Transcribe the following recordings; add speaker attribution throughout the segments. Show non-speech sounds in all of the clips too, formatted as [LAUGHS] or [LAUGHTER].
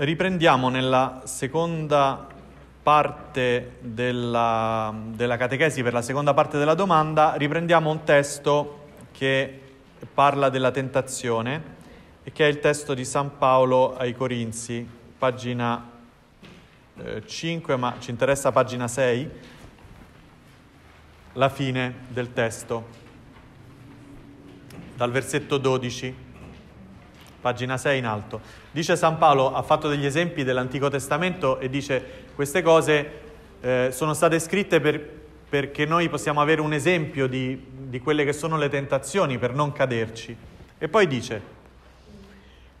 Speaker 1: Riprendiamo nella seconda parte della, della, catechesi, per la seconda parte della domanda, riprendiamo un testo che parla della tentazione e che è il testo di San Paolo ai Corinzi, pagina 5, eh, ma ci interessa pagina 6, la fine del testo, dal versetto 12 pagina 6 in alto. Dice San Paolo, ha fatto degli esempi dell'Antico Testamento e dice queste cose eh, sono state scritte per, perché noi possiamo avere un esempio di, di quelle che sono le tentazioni per non caderci. E poi dice,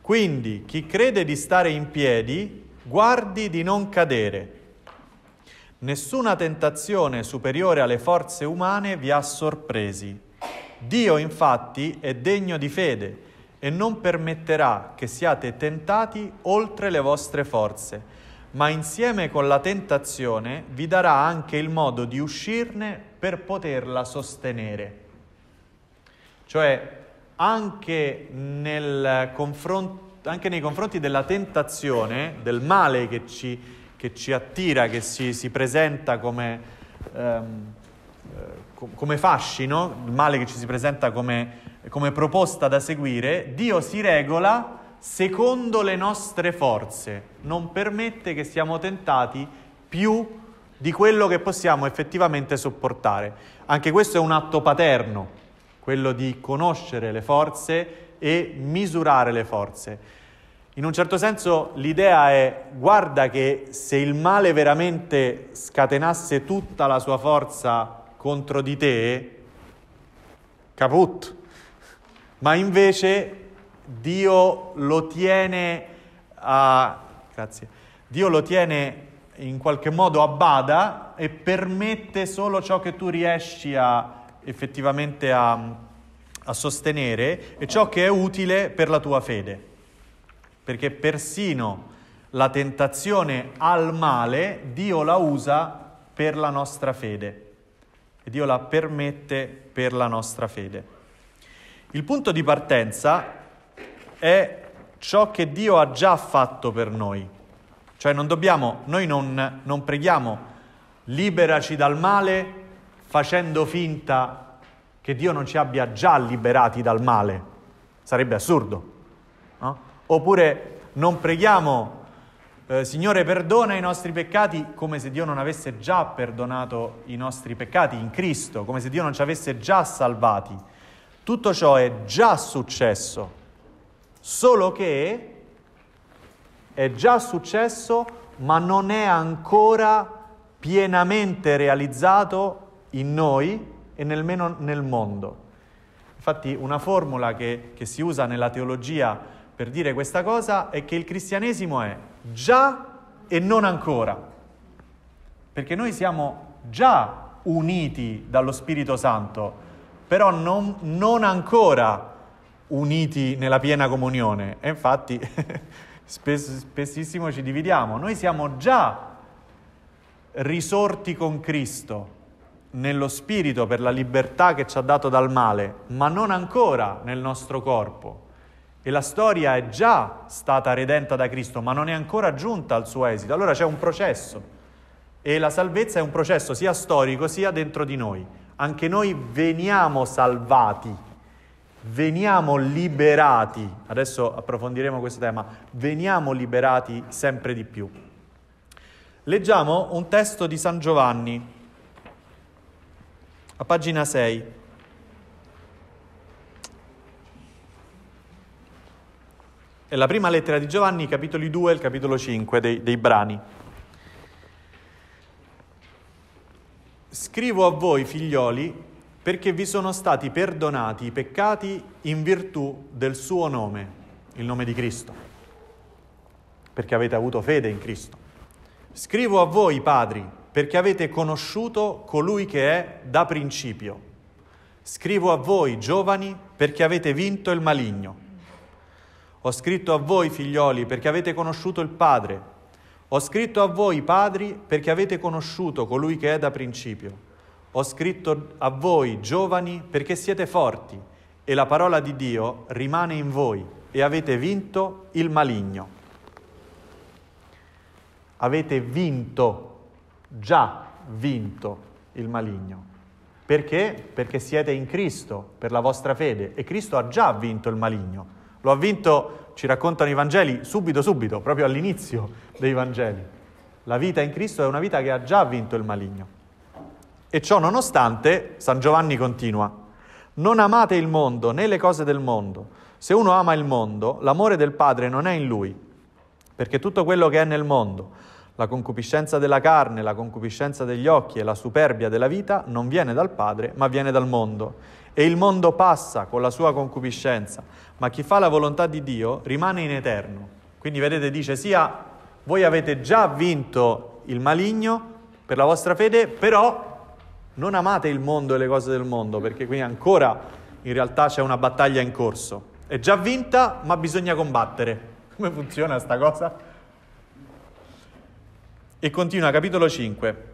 Speaker 1: quindi chi crede di stare in piedi, guardi di non cadere. Nessuna tentazione superiore alle forze umane vi ha sorpresi. Dio infatti è degno di fede e non permetterà che siate tentati oltre le vostre forze, ma insieme con la tentazione vi darà anche il modo di uscirne per poterla sostenere. Cioè, anche, confront- anche nei confronti della tentazione, del male che ci, che ci attira, che si, si presenta come, ehm, eh, come fascino, il male che ci si presenta come come proposta da seguire, Dio si regola secondo le nostre forze, non permette che siamo tentati più di quello che possiamo effettivamente sopportare. Anche questo è un atto paterno, quello di conoscere le forze e misurare le forze. In un certo senso l'idea è guarda che se il male veramente scatenasse tutta la sua forza contro di te, caput, ma invece Dio lo tiene a... Grazie. Dio lo tiene in qualche modo a bada e permette solo ciò che tu riesci a, effettivamente a, a sostenere e ciò che è utile per la tua fede. Perché persino la tentazione al male Dio la usa per la nostra fede e Dio la permette per la nostra fede. Il punto di partenza è ciò che Dio ha già fatto per noi. Cioè non dobbiamo, noi non, non preghiamo liberaci dal male facendo finta che Dio non ci abbia già liberati dal male. Sarebbe assurdo. No? Oppure non preghiamo eh, Signore perdona i nostri peccati come se Dio non avesse già perdonato i nostri peccati in Cristo, come se Dio non ci avesse già salvati. Tutto ciò è già successo, solo che è già successo ma non è ancora pienamente realizzato in noi e nemmeno nel mondo. Infatti una formula che, che si usa nella teologia per dire questa cosa è che il cristianesimo è già e non ancora, perché noi siamo già uniti dallo Spirito Santo, però non, non ancora uniti nella piena comunione. E infatti [LAUGHS] spess, spessissimo ci dividiamo. Noi siamo già risorti con Cristo nello spirito per la libertà che ci ha dato dal male, ma non ancora nel nostro corpo. E la storia è già stata redenta da Cristo, ma non è ancora giunta al suo esito. Allora c'è un processo. E la salvezza è un processo sia storico sia dentro di noi anche noi veniamo salvati, veniamo liberati, adesso approfondiremo questo tema, veniamo liberati sempre di più. Leggiamo un testo di San Giovanni, a pagina 6. È la prima lettera di Giovanni, capitoli 2 e il capitolo 5 dei, dei brani. Scrivo a voi, figlioli, perché vi sono stati perdonati i peccati in virtù del suo nome, il nome di Cristo, perché avete avuto fede in Cristo. Scrivo a voi, padri, perché avete conosciuto colui che è da principio. Scrivo a voi, giovani, perché avete vinto il maligno. Ho scritto a voi, figlioli, perché avete conosciuto il Padre. Ho scritto a voi, padri, perché avete conosciuto colui che è da principio. Ho scritto a voi, giovani, perché siete forti e la parola di Dio rimane in voi e avete vinto il maligno. Avete vinto, già vinto il maligno. Perché? Perché siete in Cristo per la vostra fede e Cristo ha già vinto il maligno. Lo ha vinto ci raccontano i Vangeli subito subito, proprio all'inizio dei Vangeli. La vita in Cristo è una vita che ha già vinto il maligno. E ciò nonostante, San Giovanni continua, non amate il mondo né le cose del mondo. Se uno ama il mondo, l'amore del Padre non è in lui, perché tutto quello che è nel mondo, la concupiscenza della carne, la concupiscenza degli occhi e la superbia della vita non viene dal Padre, ma viene dal mondo. E il mondo passa con la sua concupiscenza, ma chi fa la volontà di Dio rimane in eterno. Quindi vedete, dice sia voi avete già vinto il maligno per la vostra fede, però non amate il mondo e le cose del mondo, perché qui ancora in realtà c'è una battaglia in corso. È già vinta, ma bisogna combattere. Come funziona sta cosa? E continua capitolo 5.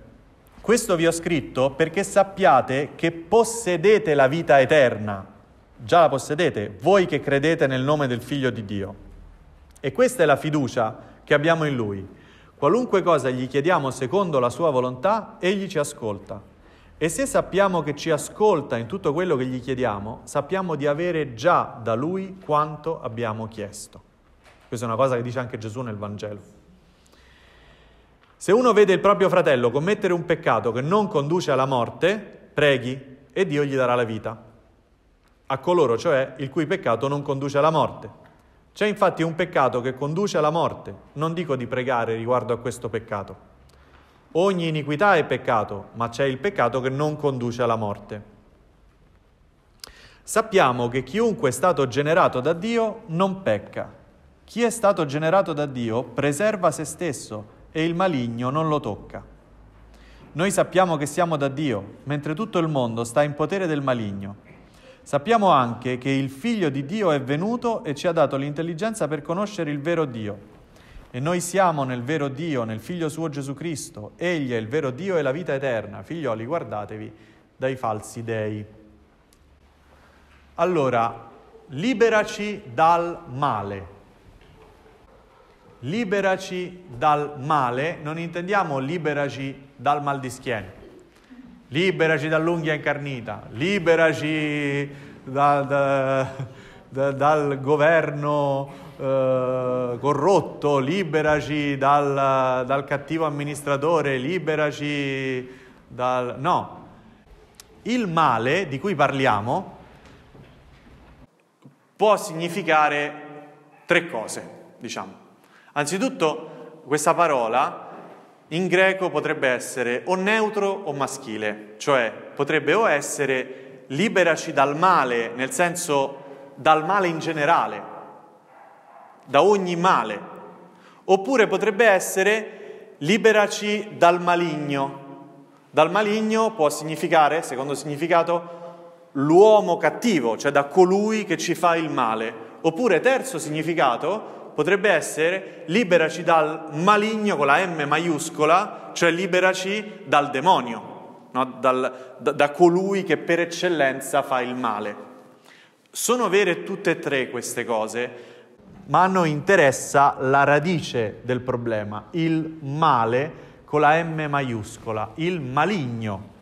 Speaker 1: Questo vi ho scritto perché sappiate che possedete la vita eterna. Già la possedete, voi che credete nel nome del Figlio di Dio. E questa è la fiducia che abbiamo in Lui. Qualunque cosa gli chiediamo secondo la sua volontà, Egli ci ascolta. E se sappiamo che ci ascolta in tutto quello che gli chiediamo, sappiamo di avere già da Lui quanto abbiamo chiesto. Questa è una cosa che dice anche Gesù nel Vangelo. Se uno vede il proprio fratello commettere un peccato che non conduce alla morte, preghi e Dio gli darà la vita. A coloro, cioè, il cui peccato non conduce alla morte. C'è infatti un peccato che conduce alla morte. Non dico di pregare riguardo a questo peccato. Ogni iniquità è peccato, ma c'è il peccato che non conduce alla morte. Sappiamo che chiunque è stato generato da Dio non pecca. Chi è stato generato da Dio preserva se stesso e il maligno non lo tocca. Noi sappiamo che siamo da Dio, mentre tutto il mondo sta in potere del maligno. Sappiamo anche che il Figlio di Dio è venuto e ci ha dato l'intelligenza per conoscere il vero Dio. E noi siamo nel vero Dio, nel Figlio suo Gesù Cristo. Egli è il vero Dio e la vita eterna. Figlioli, guardatevi dai falsi dei. Allora, liberaci dal male liberaci dal male, non intendiamo liberaci dal mal di schiena, liberaci dall'unghia incarnita, liberaci da, da, da, dal governo eh, corrotto, liberaci dal, dal cattivo amministratore, liberaci dal... no. Il male di cui parliamo può significare tre cose, diciamo. Anzitutto questa parola in greco potrebbe essere o neutro o maschile, cioè potrebbe o essere liberaci dal male, nel senso dal male in generale, da ogni male, oppure potrebbe essere liberaci dal maligno. Dal maligno può significare, secondo significato, l'uomo cattivo, cioè da colui che ci fa il male. Oppure terzo significato potrebbe essere liberaci dal maligno con la M maiuscola, cioè liberaci dal demonio, no? dal, da, da colui che per eccellenza fa il male. Sono vere tutte e tre queste cose, ma a noi interessa la radice del problema, il male con la M maiuscola, il maligno.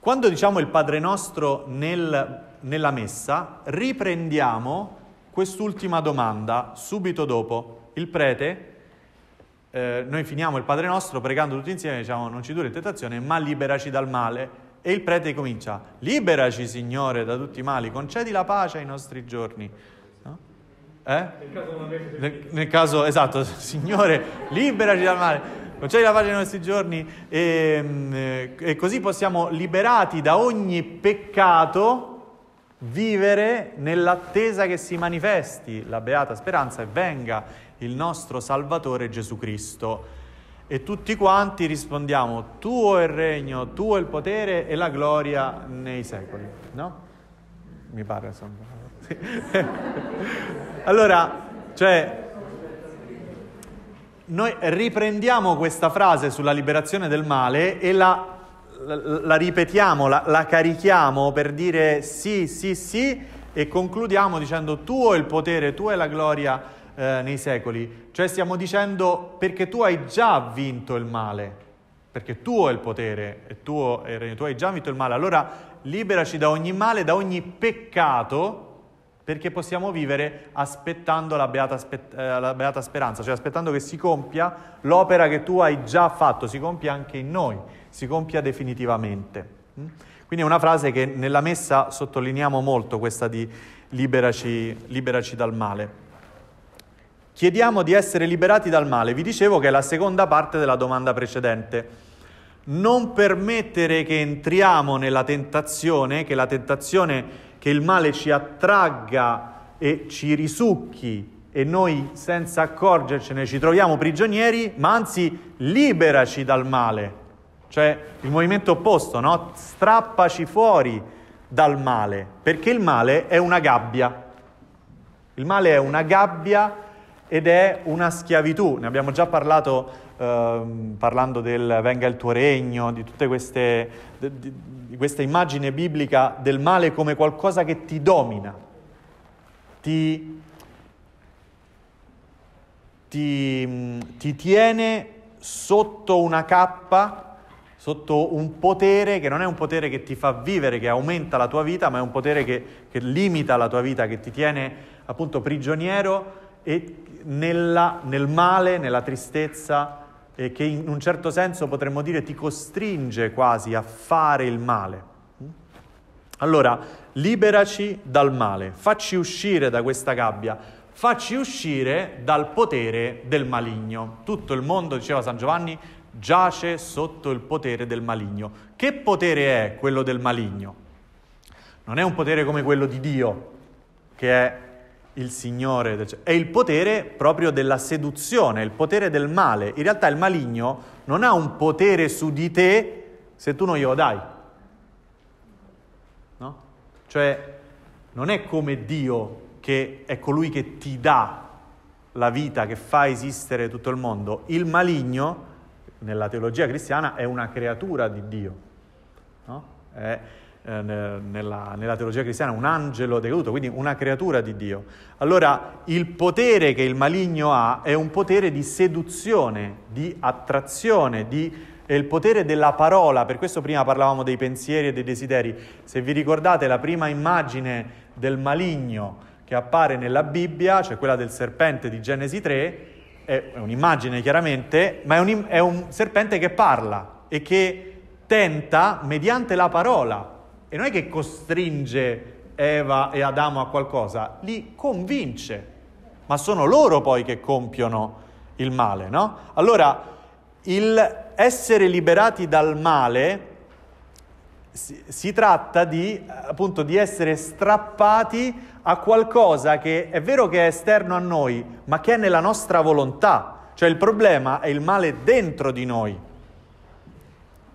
Speaker 1: Quando diciamo il Padre nostro nel, nella messa, riprendiamo quest'ultima domanda subito dopo. Il prete, eh, noi finiamo il Padre nostro pregando tutti insieme, diciamo non ci dura in tentazione, ma liberaci dal male. E il prete comincia, liberaci Signore da tutti i mali, concedi la pace ai nostri giorni. No? Eh? Nel, caso nel, nel caso, esatto, [LAUGHS] Signore, liberaci dal male, concedi la pace ai nostri giorni e, mm, eh, e così possiamo liberati da ogni peccato vivere nell'attesa che si manifesti la beata speranza e venga il nostro Salvatore Gesù Cristo. E tutti quanti rispondiamo, tuo è il regno, tuo è il potere e la gloria nei secoli. No? Mi pare, insomma. [LAUGHS] allora, cioè, noi riprendiamo questa frase sulla liberazione del male e la la, ripetiamo, la, la carichiamo per dire sì, sì, sì e concludiamo dicendo tuo è il potere, tu è la gloria eh, nei secoli. Cioè stiamo dicendo perché tu hai già vinto il male, perché tuo è il potere e tuo è il regno, tu hai già vinto il male. Allora liberaci da ogni male, da ogni peccato, perché possiamo vivere aspettando la beata, eh, la beata speranza, cioè aspettando che si compia l'opera che tu hai già fatto, si compia anche in noi si compia definitivamente. Mm? Quindi è una frase che nella messa sottolineiamo molto, questa di liberaci, liberaci dal male. Chiediamo di essere liberati dal male. Vi dicevo che è la seconda parte della domanda precedente. Non permettere che entriamo nella tentazione, che la tentazione, che il male ci attragga e ci risucchi e noi senza accorgercene ci troviamo prigionieri, ma anzi liberaci dal male cioè il movimento opposto, no? Strappaci fuori dal male, perché il male è una gabbia. Il male è una gabbia ed è una schiavitù. Ne abbiamo già parlato eh, parlando del venga il tuo regno, di tutte queste di, di questa immagine biblica del male come qualcosa che ti domina, ti, ti, ti tiene sotto una cappa sotto un potere che non è un potere che ti fa vivere, che aumenta la tua vita, ma è un potere che, che limita la tua vita, che ti tiene appunto prigioniero e nella, nel male, nella tristezza e che in un certo senso potremmo dire ti costringe quasi a fare il male. Allora, liberaci dal male, facci uscire da questa gabbia, facci uscire dal potere del maligno. Tutto il mondo, diceva San Giovanni, giace sotto il potere del maligno. Che potere è quello del maligno? Non è un potere come quello di Dio, che è il Signore, è il potere proprio della seduzione, il potere del male. In realtà il maligno non ha un potere su di te se tu non glielo dai. No? Cioè, non è come Dio che è colui che ti dà la vita, che fa esistere tutto il mondo. Il maligno nella teologia cristiana è una creatura di Dio, no? è, eh, nella, nella, teologia cristiana un angelo decaduto, quindi una creatura di Dio. Allora il potere che il maligno ha è un potere di seduzione, di attrazione, di, è il potere della parola, per questo prima parlavamo dei pensieri e dei desideri. Se vi ricordate la prima immagine del maligno che appare nella Bibbia, cioè quella del serpente di Genesi 3, è un'immagine chiaramente, ma è un, è un serpente che parla e che tenta mediante la parola. E non è che costringe Eva e Adamo a qualcosa, li convince, ma sono loro poi che compiono il male, no? Allora, il essere liberati dal male si, si tratta di, appunto, di essere strappati a qualcosa che è vero che è esterno a noi, ma che è nella nostra volontà. Cioè il problema è il male dentro di noi.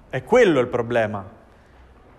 Speaker 1: È quello il problema.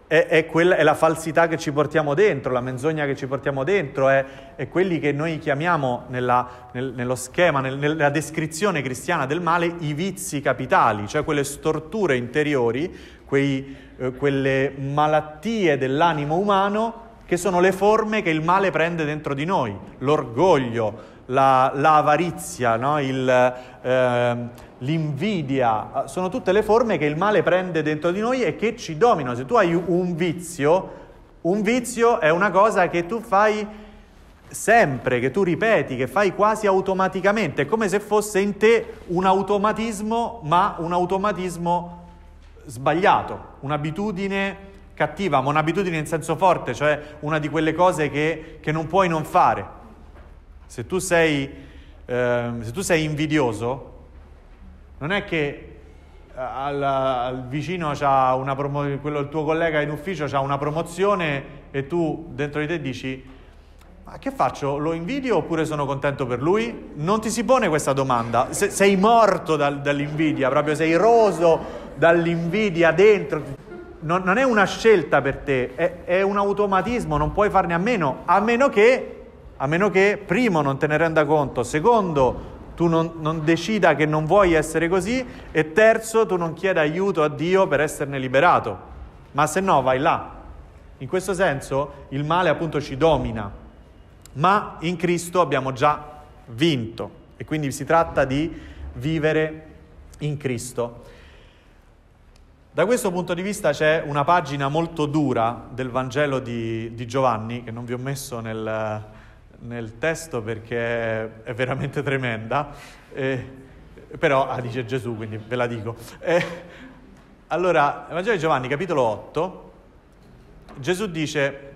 Speaker 1: È, è, quella, è la falsità che ci portiamo dentro, la menzogna che ci portiamo dentro, è, è quelli che noi chiamiamo nella, nel, nello schema, nel, nella descrizione cristiana del male, i vizi capitali, cioè quelle storture interiori, quei, eh, quelle malattie dell'animo umano che sono le forme che il male prende dentro di noi, l'orgoglio, la, l'avarizia, no? il, ehm, eh, l'invidia, sono tutte le forme che il male prende dentro di noi e che ci dominano. Se tu hai un vizio, un vizio è una cosa che tu fai sempre, che tu ripeti, che fai quasi automaticamente, è come se fosse in te un automatismo, ma un automatismo sbagliato, un'abitudine cattiva, ma un'abitudine in senso forte, cioè una di quelle cose che, che non puoi non fare. Se tu, sei, eh, se tu sei invidioso, non è che eh, al, al vicino c'ha una promozione, quello, il tuo collega in ufficio ha una promozione e tu dentro di te dici ma che faccio? Lo invidio oppure sono contento per lui? Non ti si pone questa domanda. Se, sei morto dal, dall'invidia, proprio sei roso dall'invidia dentro non, non, è una scelta per te, è, è, un automatismo, non puoi farne a meno, a meno che, a meno che primo non te ne renda conto, secondo tu non, non, decida che non vuoi essere così e terzo tu non chieda aiuto a Dio per esserne liberato, ma se no vai là. In questo senso il male appunto ci domina, ma in Cristo abbiamo già vinto e quindi si tratta di vivere in Cristo. Da questo punto di vista c'è una pagina molto dura del Vangelo di, di Giovanni, che non vi ho messo nel, nel testo perché è veramente tremenda, eh, però ah, dice Gesù, quindi ve la dico. Eh, allora, Vangelo di Giovanni, capitolo 8, Gesù dice,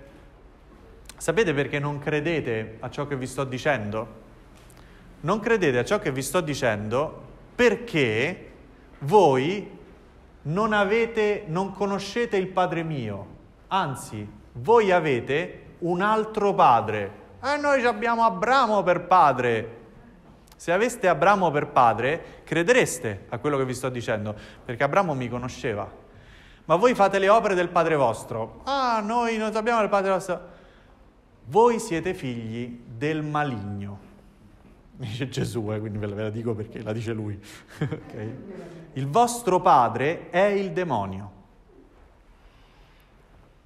Speaker 1: sapete perché non credete a ciò che vi sto dicendo? Non credete a ciò che vi sto dicendo perché voi non avete, non conoscete il Padre mio, anzi, voi avete un altro Padre. E eh, noi abbiamo Abramo per padre. Se aveste Abramo per padre, credereste a quello che vi sto dicendo, perché Abramo mi conosceva. Ma voi fate le opere del Padre vostro. Ah, noi non abbiamo il Padre vostro. Voi siete figli del maligno dice Gesù, eh, quindi ve la dico perché la dice lui. [LAUGHS] okay. Il vostro padre è il demonio.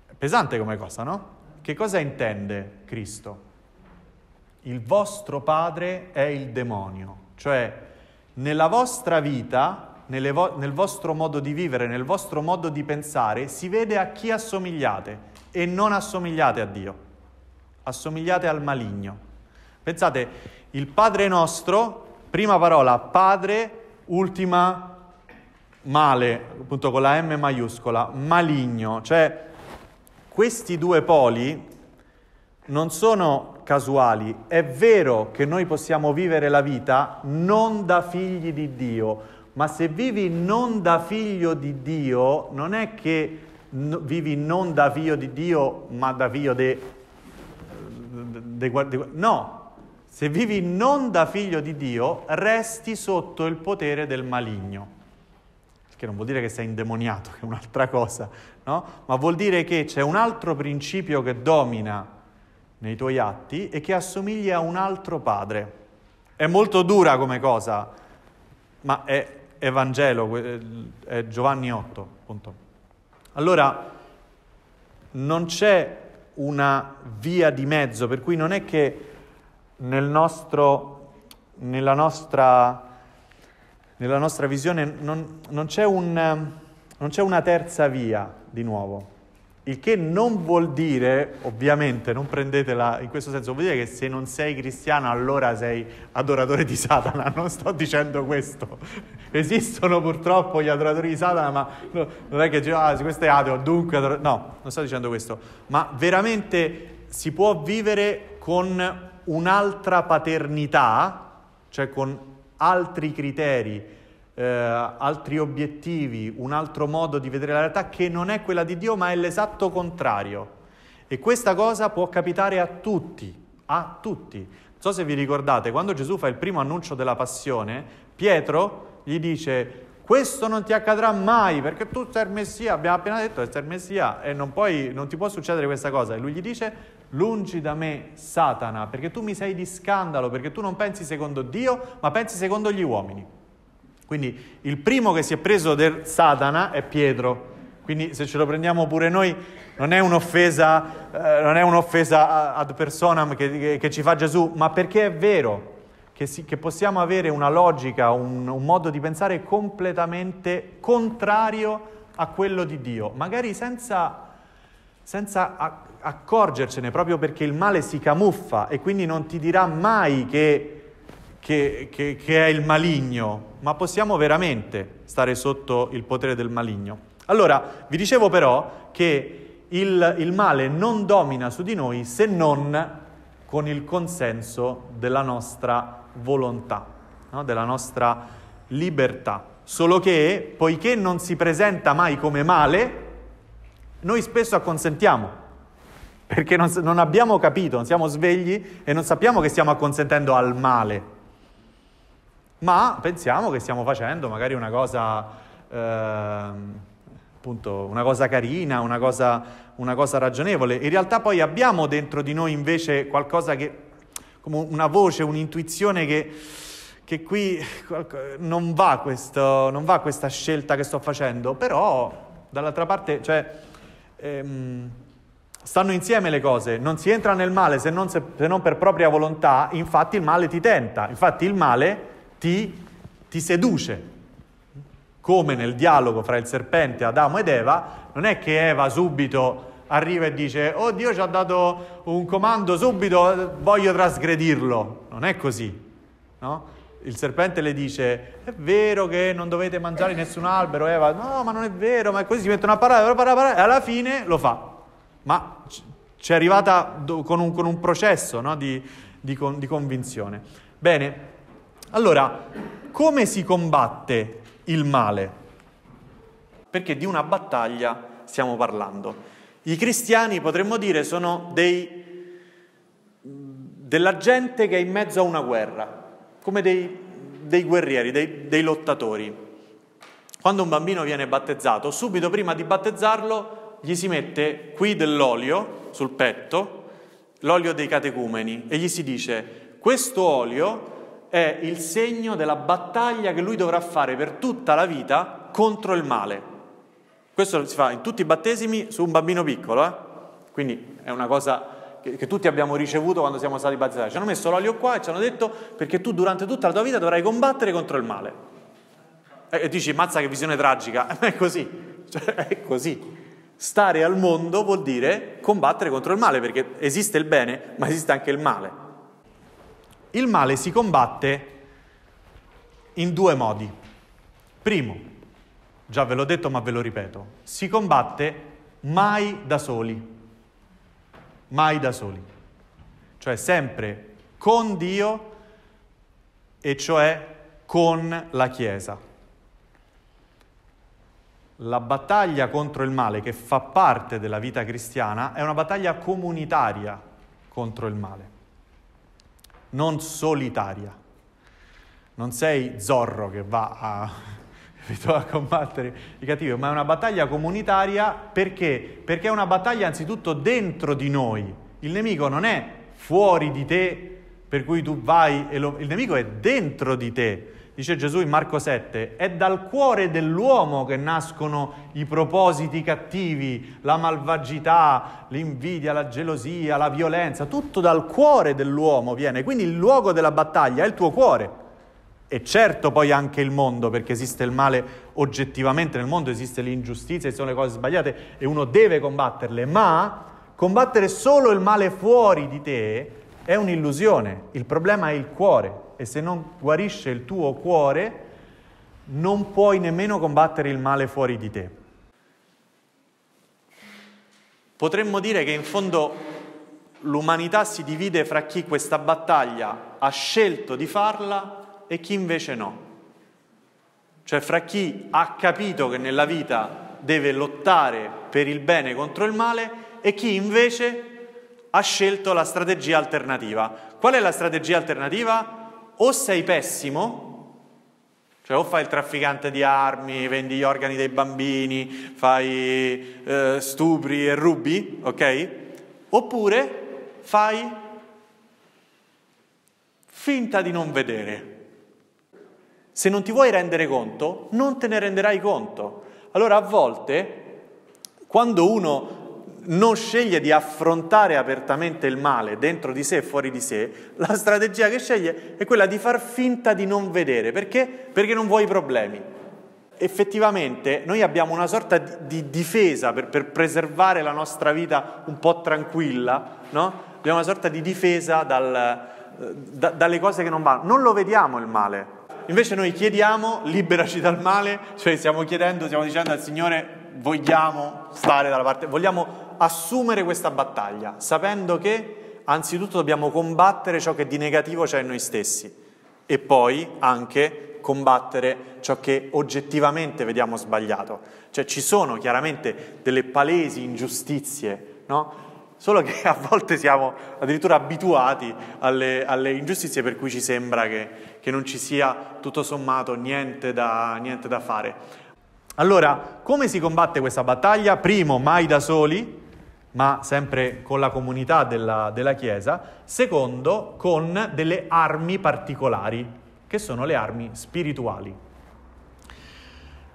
Speaker 1: È pesante come cosa, no? Che cosa intende Cristo? Il vostro padre è il demonio, cioè nella vostra vita, vo- nel vostro modo di vivere, nel vostro modo di pensare, si vede a chi assomigliate e non assomigliate a Dio, assomigliate al maligno. Pensate, il Padre nostro, prima parola, Padre, ultima male, appunto con la M maiuscola, maligno. Cioè, questi due poli non sono casuali. È vero che noi possiamo vivere la vita non da figli di Dio, ma se vivi non da figlio di Dio, non è che vivi non da figlio di Dio, ma da figlio di... de no, se vivi non da figlio di Dio, resti sotto il potere del maligno. Che non vuol dire che sei indemoniato, [LAUGHS] che è un'altra cosa, no? Ma vuol dire che c'è un altro principio che domina nei tuoi atti e che assomiglia a un altro padre. È molto dura come cosa, ma è Evangelo, eh, è Giovanni 8, appunto. Allora, non c'è una via di mezzo, per cui non è che nel nostro, nella, nostra, nella, nostra, visione non, non, c'è un, non c'è una terza via di nuovo. Il che non vuol dire, ovviamente, non prendetela in questo senso, vuol dire che se non sei cristiano allora sei adoratore di Satana, [LAUGHS] non sto dicendo questo. Esistono purtroppo gli adoratori di Satana, ma non è che dice, ah, questo è ateo, dunque... Ador-". No, non sto dicendo questo. Ma veramente si può vivere con un'altra paternità, cioè con altri criteri, eh, altri obiettivi, un altro modo di vedere la realtà che non è quella di Dio ma è l'esatto contrario. E questa cosa può capitare a tutti, a tutti. Non so se vi ricordate, quando Gesù fa il primo annuncio della passione, Pietro gli dice questo non ti accadrà mai perché tu sei il Messia, abbiamo appena detto che sei il Messia e non, puoi, non ti può succedere questa cosa. E lui gli dice lungi da me Satana, perché tu mi sei di scandalo, perché tu non pensi secondo Dio, ma pensi secondo gli uomini. Quindi il primo che si è preso del Satana è Pietro. Quindi se ce lo prendiamo pure noi non è un'offesa, eh, non è un'offesa ad personam che, che, che, ci fa Gesù, ma perché è vero che, si, che possiamo avere una logica, un, un modo di pensare completamente contrario a quello di Dio, magari senza senza accorgercene proprio perché il male si camuffa e quindi non ti dirà mai che, che, che, che è il maligno, ma possiamo veramente stare sotto il potere del maligno. Allora, vi dicevo però che il, il male non domina su di noi se non con il consenso della nostra volontà, no? della nostra libertà. Solo che, poiché non si presenta mai come male, noi spesso acconsentiamo perché non, non abbiamo capito, non siamo svegli e non sappiamo che stiamo acconsentendo al male, ma pensiamo che stiamo facendo magari una cosa, eh, appunto, una cosa carina, una cosa, una cosa ragionevole. In realtà poi abbiamo dentro di noi invece qualcosa che, come una voce, un'intuizione che che qui non va, questo, non va, questa scelta che sto facendo, però dall'altra parte, cioè, ehm, Stanno insieme le cose, non si entra nel male se non, se, se non per propria volontà, infatti il male ti tenta, infatti il male ti, ti seduce. Come nel dialogo fra il serpente Adamo ed Eva, non è che Eva subito arriva e dice, oh Dio ci ha dato un comando subito, voglio trasgredirlo. Non è così. No? Il serpente le dice, è vero che non dovete mangiare nessun albero, Eva, no, ma non è vero, ma così si mettono a parlare, una parola, e alla fine lo fa ma ci è arrivata con un, con un processo no? di, di, con, di convinzione. Bene, allora, come si combatte il male? Perché di una battaglia stiamo parlando. I cristiani, potremmo dire, sono dei della gente che è in mezzo a una guerra, come dei, dei guerrieri, dei, dei, lottatori. Quando un bambino viene battezzato, subito prima di battezzarlo gli si mette qui dell'olio sul petto, l'olio dei catecumeni, e gli si dice questo olio è il segno della battaglia che lui dovrà fare per tutta la vita contro il male. Questo si fa in tutti i battesimi su un bambino piccolo, eh? quindi è una cosa che, che, tutti abbiamo ricevuto quando siamo stati battezzati. Ci hanno messo l'olio qua e ci hanno detto perché tu durante tutta la tua vita dovrai combattere contro il male. E, dici, mazza che visione tragica, [LAUGHS] è così, cioè, è così. Stare al mondo vuol dire combattere contro il male, perché esiste il bene, ma esiste anche il male. Il male si combatte in due modi. Primo, già ve l'ho detto ma ve lo ripeto, si combatte mai da soli, mai da soli, cioè sempre con Dio e cioè con la Chiesa la battaglia contro il male che fa parte della vita cristiana è una battaglia comunitaria contro il male, non solitaria. Non sei Zorro che va a, [LAUGHS] a combattere i cattivi, ma è una battaglia comunitaria perché? Perché è una battaglia anzitutto dentro di noi. Il nemico non è fuori di te, per cui tu vai, lo, il nemico è dentro di te dice Gesù in Marco 7, è dal cuore dell'uomo che nascono i propositi cattivi, la malvagità, l'invidia, la gelosia, la violenza, tutto dal cuore dell'uomo viene, quindi il luogo della battaglia è il tuo cuore. E certo poi anche il mondo, perché esiste il male oggettivamente, nel mondo esiste l'ingiustizia, esistono le cose sbagliate e uno deve combatterle, ma combattere solo il male fuori di te è un'illusione, il problema è il cuore e se non guarisce il tuo cuore, non puoi nemmeno combattere il male fuori di te. Potremmo dire che in fondo l'umanità si divide fra chi questa battaglia ha scelto di farla e chi invece no. Cioè fra chi ha capito che nella vita deve lottare per il bene contro il male e chi invece ha scelto la strategia alternativa. Qual è la strategia alternativa? o sei pessimo, cioè o fai il trafficante di armi, vendi gli organi dei bambini, fai eh, stupri e rubi, ok? Oppure fai finta di non vedere. Se non ti vuoi rendere conto, non te ne renderai conto. Allora a volte, quando uno non sceglie di affrontare apertamente il male dentro di sé e fuori di sé, la strategia che sceglie è quella di far finta di non vedere. Perché? Perché non vuoi problemi. Effettivamente noi abbiamo una sorta di difesa per, per preservare la nostra vita un po' tranquilla, no? Abbiamo una sorta di difesa dal, eh, da, dalle cose che non vanno. Non lo vediamo il male. Invece noi chiediamo, liberaci dal male, cioè stiamo chiedendo, stiamo dicendo al Signore, vogliamo stare dalla parte, vogliamo assumere questa battaglia, sapendo che anzitutto dobbiamo combattere ciò che di negativo c'è in noi stessi e poi anche combattere ciò che oggettivamente vediamo sbagliato. Cioè ci sono chiaramente delle palesi ingiustizie, no? Solo che [LAUGHS] a volte siamo addirittura abituati alle, alle ingiustizie per cui ci sembra che, che non ci sia tutto sommato niente da, niente da fare. Allora, come si combatte questa battaglia? Primo, mai da soli, ma sempre con la comunità della, della Chiesa, secondo con delle armi particolari, che sono le armi spirituali.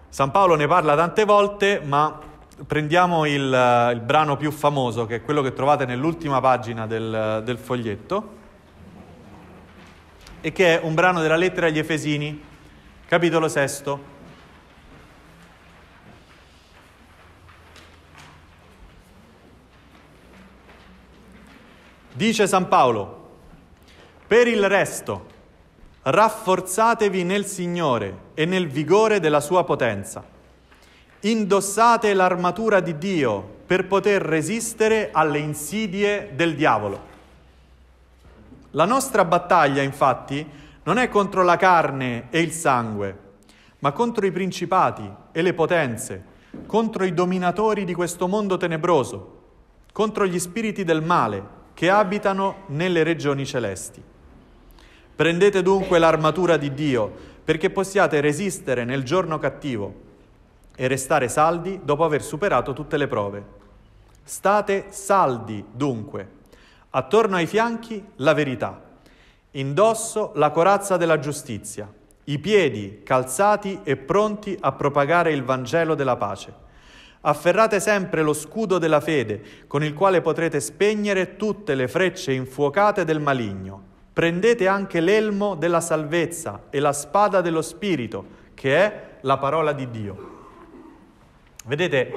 Speaker 1: San Paolo ne parla tante volte, ma prendiamo il, il brano più famoso, che è quello che trovate nell'ultima pagina del, del foglietto, e che è un brano della lettera agli Efesini, capitolo 6 Dice San Paolo, per il resto, rafforzatevi nel Signore e nel vigore della sua potenza. Indossate l'armatura di Dio per poter resistere alle insidie del diavolo. La nostra battaglia, infatti, non è contro la carne e il sangue, ma contro i principati e le potenze, contro i dominatori di questo mondo tenebroso, contro gli spiriti del male che abitano nelle regioni celesti. Prendete dunque l'armatura di Dio perché possiate resistere nel giorno cattivo e restare saldi dopo aver superato tutte le prove. State saldi dunque. Attorno ai fianchi la verità. Indosso la corazza della giustizia. I piedi calzati e pronti a propagare il Vangelo della pace. Afferrate sempre lo scudo della fede, con il quale potrete spegnere tutte le frecce infuocate del maligno. Prendete anche l'elmo della salvezza e la spada dello Spirito, che è la parola di Dio. Vedete,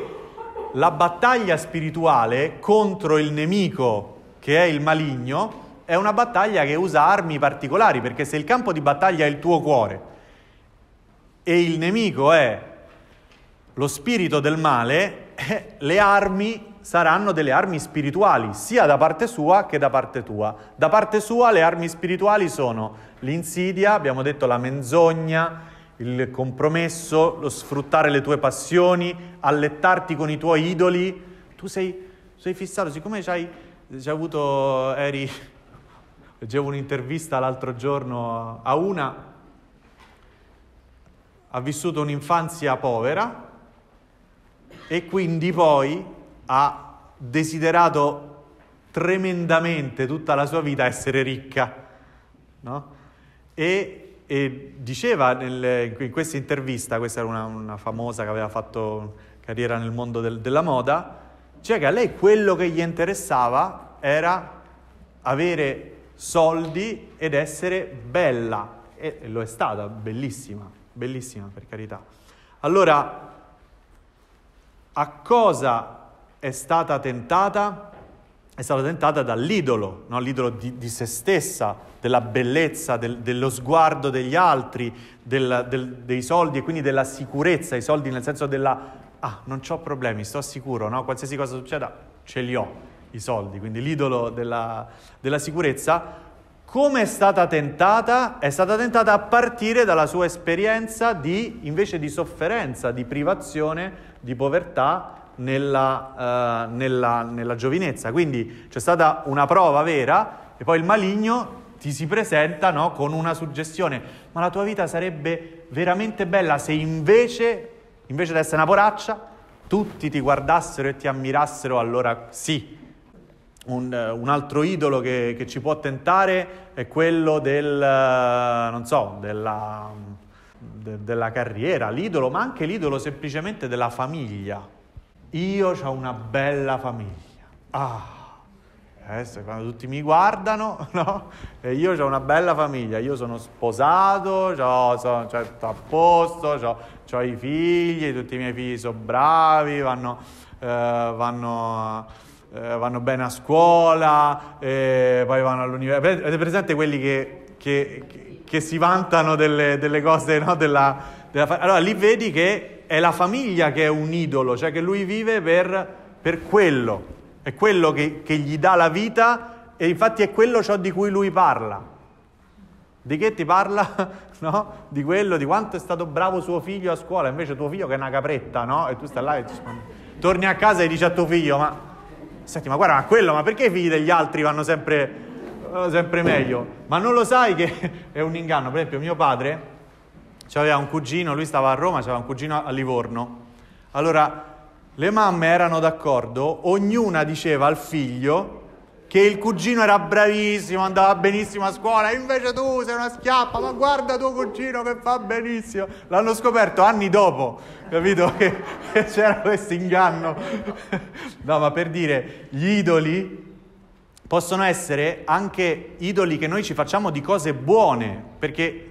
Speaker 1: la battaglia spirituale contro il nemico, che è il maligno, è una battaglia che usa armi particolari, perché se il campo di battaglia è il tuo cuore e il nemico è lo spirito del male, eh, le armi saranno delle armi spirituali, sia da parte sua che da parte tua. Da parte sua le armi spirituali sono l'insidia, abbiamo detto la menzogna, il compromesso, lo sfruttare le tue passioni, allettarti con i tuoi idoli. Tu sei, sei fissato, siccome c'hai, c'hai avuto, eri, [LAUGHS] leggevo un'intervista l'altro giorno a una, ha vissuto un'infanzia povera, e quindi poi ha desiderato tremendamente tutta la sua vita essere ricca. No? E, e, diceva nel, in questa intervista, questa era una, una, famosa che aveva fatto carriera nel mondo del, della moda, cioè che a lei quello che gli interessava era avere soldi ed essere bella. E, e lo è stata, bellissima, bellissima per carità. Allora, a cosa è stata tentata? È stata tentata dall'idolo, no? l'idolo di, di, se stessa, della bellezza, del, dello sguardo degli altri, del, del, dei soldi e quindi della sicurezza, i soldi nel senso della, ah, non ho problemi, sto sicuro, no? qualsiasi cosa succeda, ce li ho i soldi, quindi l'idolo della, della sicurezza come è stata tentata? È stata tentata a partire dalla sua esperienza di, invece di sofferenza, di privazione, di povertà nella, eh, nella, nella giovinezza. Quindi c'è stata una prova vera e poi il maligno ti si presenta no, con una suggestione, ma la tua vita sarebbe veramente bella se invece, invece di essere una poraccia, tutti ti guardassero e ti ammirassero, allora sì. Un, eh, un altro idolo che, che, ci può tentare è quello del, eh, non so, della de, della carriera, l'idolo, ma anche l'idolo semplicemente della famiglia. Io ho una bella famiglia. Ah, adesso eh, quando tutti mi guardano, [LAUGHS] no? E io ho una bella famiglia, io sono sposato, ho, sono, cioè, a posto, ho, ho, i figli, tutti i miei figli sono bravi, vanno, eh, vanno, eh, vanno bene a scuola, e eh, poi vanno all'università. Avete presente quelli che, che che si vantano delle, delle cose, no? della, della, allora lì vedi che è la famiglia che è un idolo, cioè che lui vive per, per quello, è quello che, che, gli dà la vita e infatti è quello ciò di cui lui parla. Di che ti parla? [LAUGHS] No? Di quello, di quanto è stato bravo suo figlio a scuola, invece tuo figlio che è una capretta, no? E tu stai là e torni a casa e dici a tuo figlio, ma senti, ma guarda, ma quello, ma perché i figli degli altri vanno sempre eh, sempre meglio. Ma non lo sai che [LAUGHS] è un inganno. Per esempio, mio padre aveva un cugino, lui stava a Roma, aveva un cugino a Livorno. Allora, le mamme erano d'accordo, ognuna diceva al figlio che il cugino era bravissimo, andava benissimo a scuola, invece tu sei una schiappa, ma guarda tuo cugino che fa benissimo. L'hanno scoperto anni dopo, capito? [LAUGHS] che c'era questo inganno. [LAUGHS] No, ma per dire, gli idoli possono essere anche idoli che noi ci facciamo di cose buone, perché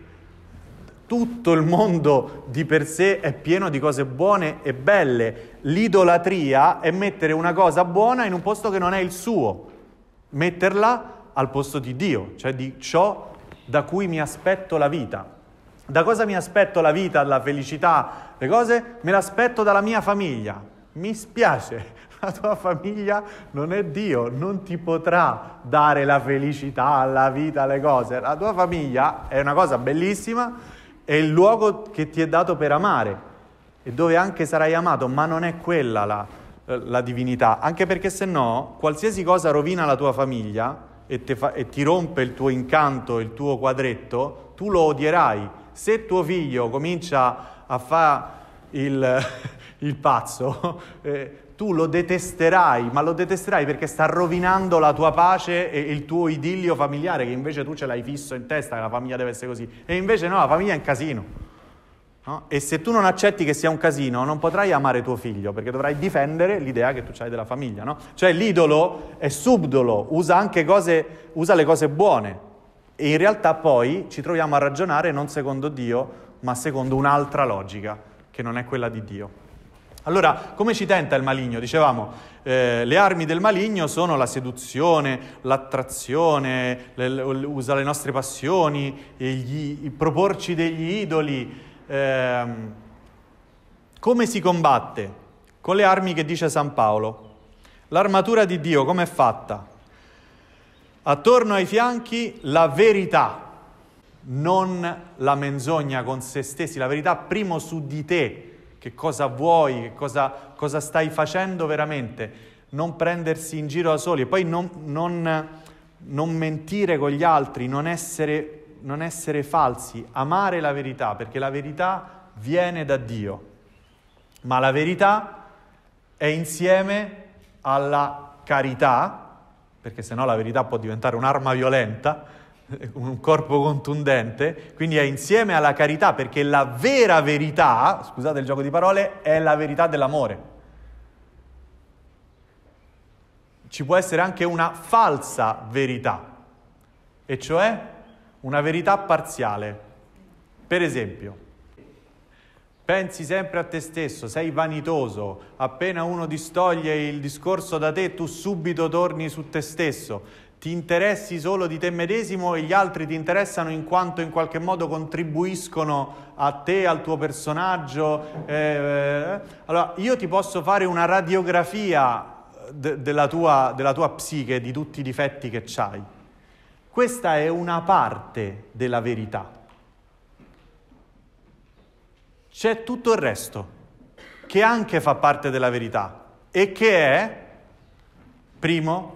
Speaker 1: tutto il mondo di per sé è pieno di cose buone e belle. L'idolatria è mettere una cosa buona in un posto che non è il suo, metterla al posto di Dio, cioè di ciò da cui mi aspetto la vita. Da cosa mi aspetto la vita, la felicità, le cose? Me l'aspetto dalla mia famiglia. Mi spiace, la tua famiglia non è Dio, non ti potrà dare la felicità, la vita, le cose. La tua famiglia è una cosa bellissima, è il luogo che ti è dato per amare e dove anche sarai amato, ma non è quella la, la divinità, anche perché se no qualsiasi cosa rovina la tua famiglia e, fa, e ti rompe il tuo incanto, il tuo quadretto, tu lo odierai. Se tuo figlio comincia a fare il, [LAUGHS] il, pazzo, [LAUGHS] eh, tu lo detesterai, ma lo detesterai perché sta rovinando la tua pace e il tuo idillio familiare, che invece tu ce l'hai fisso in testa che la famiglia deve essere così. E invece no, la famiglia è un casino. No? E se tu non accetti che sia un casino, non potrai amare tuo figlio, perché dovrai difendere l'idea che tu hai della famiglia. No? Cioè l'idolo è subdolo, usa anche cose, usa le cose buone. E in realtà poi ci troviamo a ragionare non secondo Dio, ma secondo un'altra logica, che non è quella di Dio. Allora, come ci tenta il maligno? Dicevamo, eh, le armi del maligno sono la seduzione, l'attrazione, le, le, usa le nostre passioni, gli, proporci degli idoli. Eh, come si combatte? Con le armi che dice San Paolo. L'armatura di Dio come è fatta? Attorno ai fianchi la verità, non la menzogna con se stessi, la verità primo su di te che cosa vuoi, che cosa, cosa stai facendo veramente, non prendersi in giro da soli e poi non, non, non mentire con gli altri, non essere, non essere falsi, amare la verità, perché la verità viene da Dio, ma la verità è insieme alla carità, perché sennò la verità può diventare un'arma violenta, [LAUGHS] un corpo contundente, quindi è insieme alla carità, perché la vera verità, scusate il gioco di parole, è la verità dell'amore. Ci può essere anche una falsa verità, e cioè una verità parziale. Per esempio, pensi sempre a te stesso, sei vanitoso, appena uno distoglie il discorso da te, tu subito torni su te stesso ti interessi solo di te medesimo e gli altri ti interessano in quanto in qualche modo contribuiscono a te, al tuo personaggio. Eh, eh. allora, io ti posso fare una radiografia eh, de- della, tua, della tua psiche, di tutti i difetti che hai. Questa è una parte della verità. C'è tutto il resto, che anche fa parte della verità e che è, primo,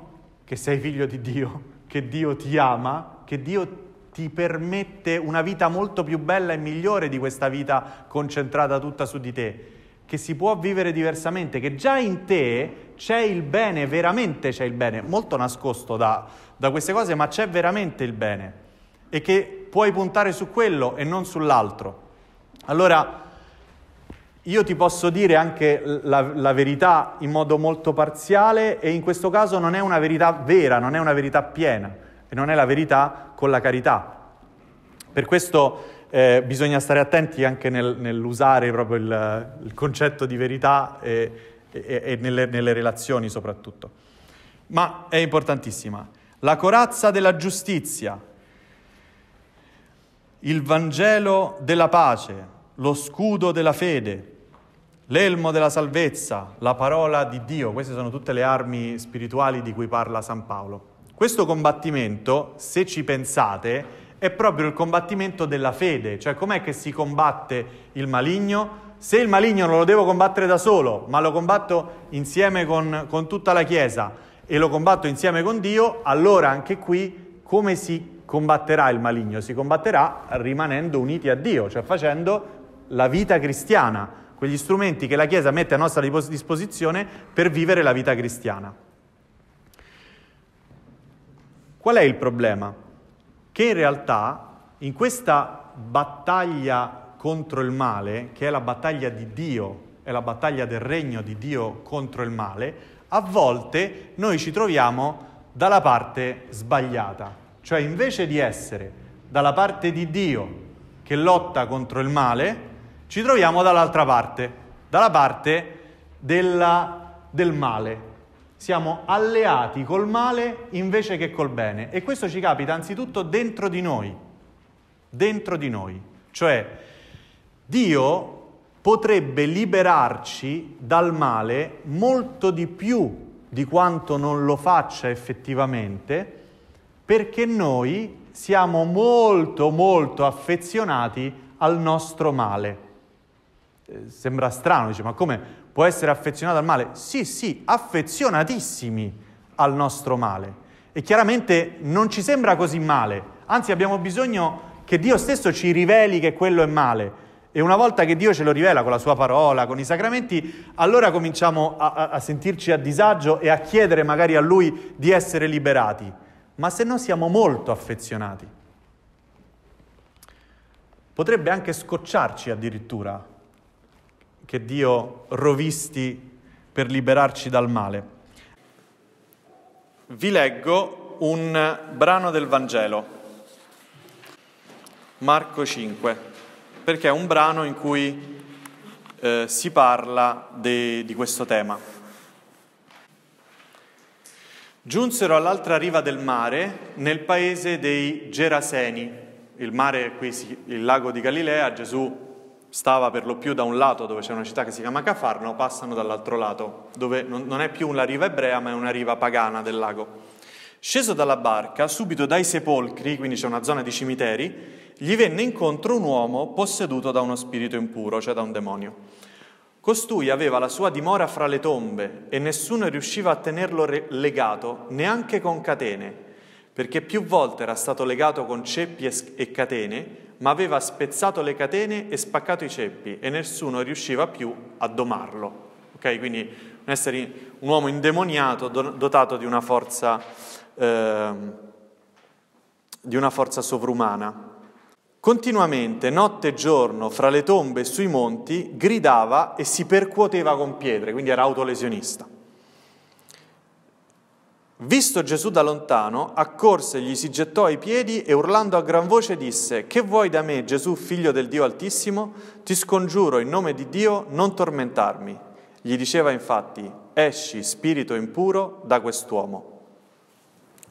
Speaker 1: che sei figlio di Dio, che Dio ti ama, che Dio ti permette una vita molto più bella e migliore di questa vita concentrata tutta su di te, che si può vivere diversamente, che già in te c'è il bene, veramente c'è il bene, molto nascosto da, da queste cose, ma c'è veramente il bene e che puoi puntare su quello e non sull'altro. Allora, io ti posso dire anche la, la, verità in modo molto parziale e in questo caso non è una verità vera, non è una verità piena e non è la verità con la carità. Per questo eh, bisogna stare attenti anche nel, nell'usare proprio il, il, concetto di verità e, e, e nelle, nelle relazioni soprattutto. Ma è importantissima. La corazza della giustizia, il Vangelo della pace, lo scudo della fede, L'elmo della salvezza, la parola di Dio, queste sono tutte le armi spirituali di cui parla San Paolo. Questo combattimento, se ci pensate, è proprio il combattimento della fede, cioè com'è che si combatte il maligno? Se il maligno non lo devo combattere da solo, ma lo combatto insieme con, con tutta la Chiesa e lo combatto insieme con Dio, allora anche qui come si combatterà il maligno? Si combatterà rimanendo uniti a Dio, cioè facendo la vita cristiana quegli strumenti che la Chiesa mette a nostra disposizione per vivere la vita cristiana. Qual è il problema? Che in realtà in questa battaglia contro il male, che è la battaglia di Dio, è la battaglia del regno di Dio contro il male, a volte noi ci troviamo dalla parte sbagliata, cioè invece di essere dalla parte di Dio che lotta contro il male, ci troviamo dall'altra parte, dalla parte della, del male. Siamo alleati col male invece che col bene e questo ci capita anzitutto dentro di noi, dentro di noi. Cioè Dio potrebbe liberarci dal male molto di più di quanto non lo faccia effettivamente perché noi siamo molto molto affezionati al nostro male sembra strano, dice ma come può essere affezionato al male? Sì, sì, affezionatissimi al nostro male. E chiaramente non ci sembra così male, anzi abbiamo bisogno che Dio stesso ci riveli che quello è male. E una volta che Dio ce lo rivela con la sua parola, con i sacramenti, allora cominciamo a, a sentirci a disagio e a chiedere magari a Lui di essere liberati. Ma se no siamo molto affezionati. Potrebbe anche scocciarci addirittura che Dio rovisti per liberarci dal male. Vi leggo un brano del Vangelo, Marco 5, perché è un brano in cui eh, si parla de, di questo tema. Giunsero all'altra riva del mare, nel paese dei Geraseni, il mare qui, il lago di Galilea, Gesù stava per lo più da un lato dove c'è una città che si chiama Cafarno, passano dall'altro lato, dove non è più una riva ebrea ma è una riva pagana del lago. Sceso dalla barca, subito dai sepolcri, quindi c'è una zona di cimiteri, gli venne incontro un uomo posseduto da uno spirito impuro, cioè da un demonio. Costui aveva la sua dimora fra le tombe e nessuno riusciva a tenerlo legato, neanche con catene, perché più volte era stato legato con ceppi e catene, ma aveva spezzato le catene e spaccato i ceppi e nessuno riusciva più a domarlo. Okay? Quindi un, essere, un, uomo indemoniato, dotato di una forza, eh, di una forza sovrumana. Continuamente, notte e giorno, fra le tombe e sui monti, gridava e si percuoteva con pietre, quindi era autolesionista. Visto Gesù da lontano, accorse, gli si gettò ai piedi e urlando a gran voce disse, Che vuoi da me, Gesù, figlio del Dio Altissimo? Ti scongiuro in nome di Dio non tormentarmi. Gli diceva infatti, Esci, spirito impuro, da quest'uomo.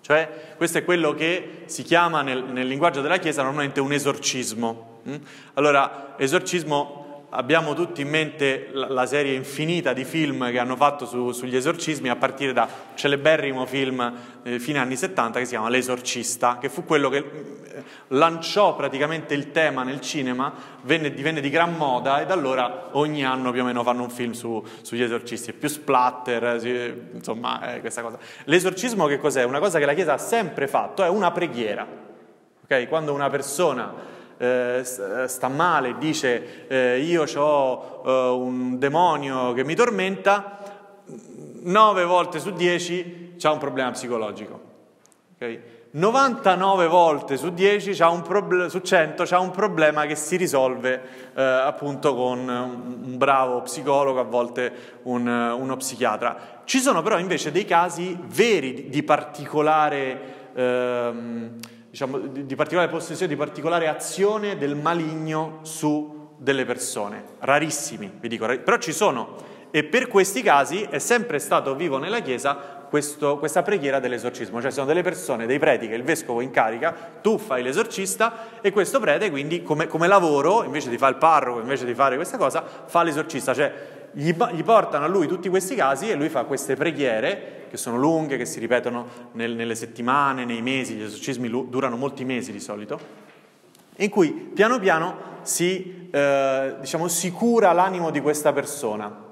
Speaker 1: Cioè, questo è quello che si chiama nel, nel linguaggio della Chiesa normalmente un esorcismo. Mm? Allora, esorcismo abbiamo tutti in mente la serie infinita di film che hanno fatto su, sugli esorcismi, a partire da un celeberrimo film eh, fine anni 70 che si chiama L'esorcista, che fu quello che eh, lanciò praticamente il tema nel cinema, venne, divenne di gran moda e da allora ogni anno più o meno fanno un film su, sugli esorcisti, più splatter, eh, sì, insomma eh, questa cosa. L'esorcismo che cos'è? Una cosa che la Chiesa ha sempre fatto, è una preghiera. Okay? Quando una persona eh, eh, sta male, dice eh, io ho eh, un demonio che mi tormenta, nove volte su dieci c'è un problema psicologico. Okay? 99 volte su 10 proble- su 100 c'è un problema che si risolve eh, appunto con un bravo psicologo, a volte un, uno psichiatra. Ci sono però invece dei casi veri di particolare ehm, diciamo, di particolare possessione, di particolare azione del maligno su delle persone. Rarissimi, vi dico, rar- però ci sono. E per questi casi è sempre stato vivo nella Chiesa questo, questa preghiera dell'esorcismo, cioè sono delle persone, dei preti che il vescovo incarica, tu fai l'esorcista e questo prete quindi come, come lavoro, invece di fare il parroco, invece di fare questa cosa, fa l'esorcista, cioè gli, gli portano a lui tutti questi casi e lui fa queste preghiere che sono lunghe, che si ripetono nel, nelle settimane, nei mesi, gli esorcismi lu- durano molti mesi di solito, in cui piano piano si, eh, diciamo, si cura l'animo di questa persona.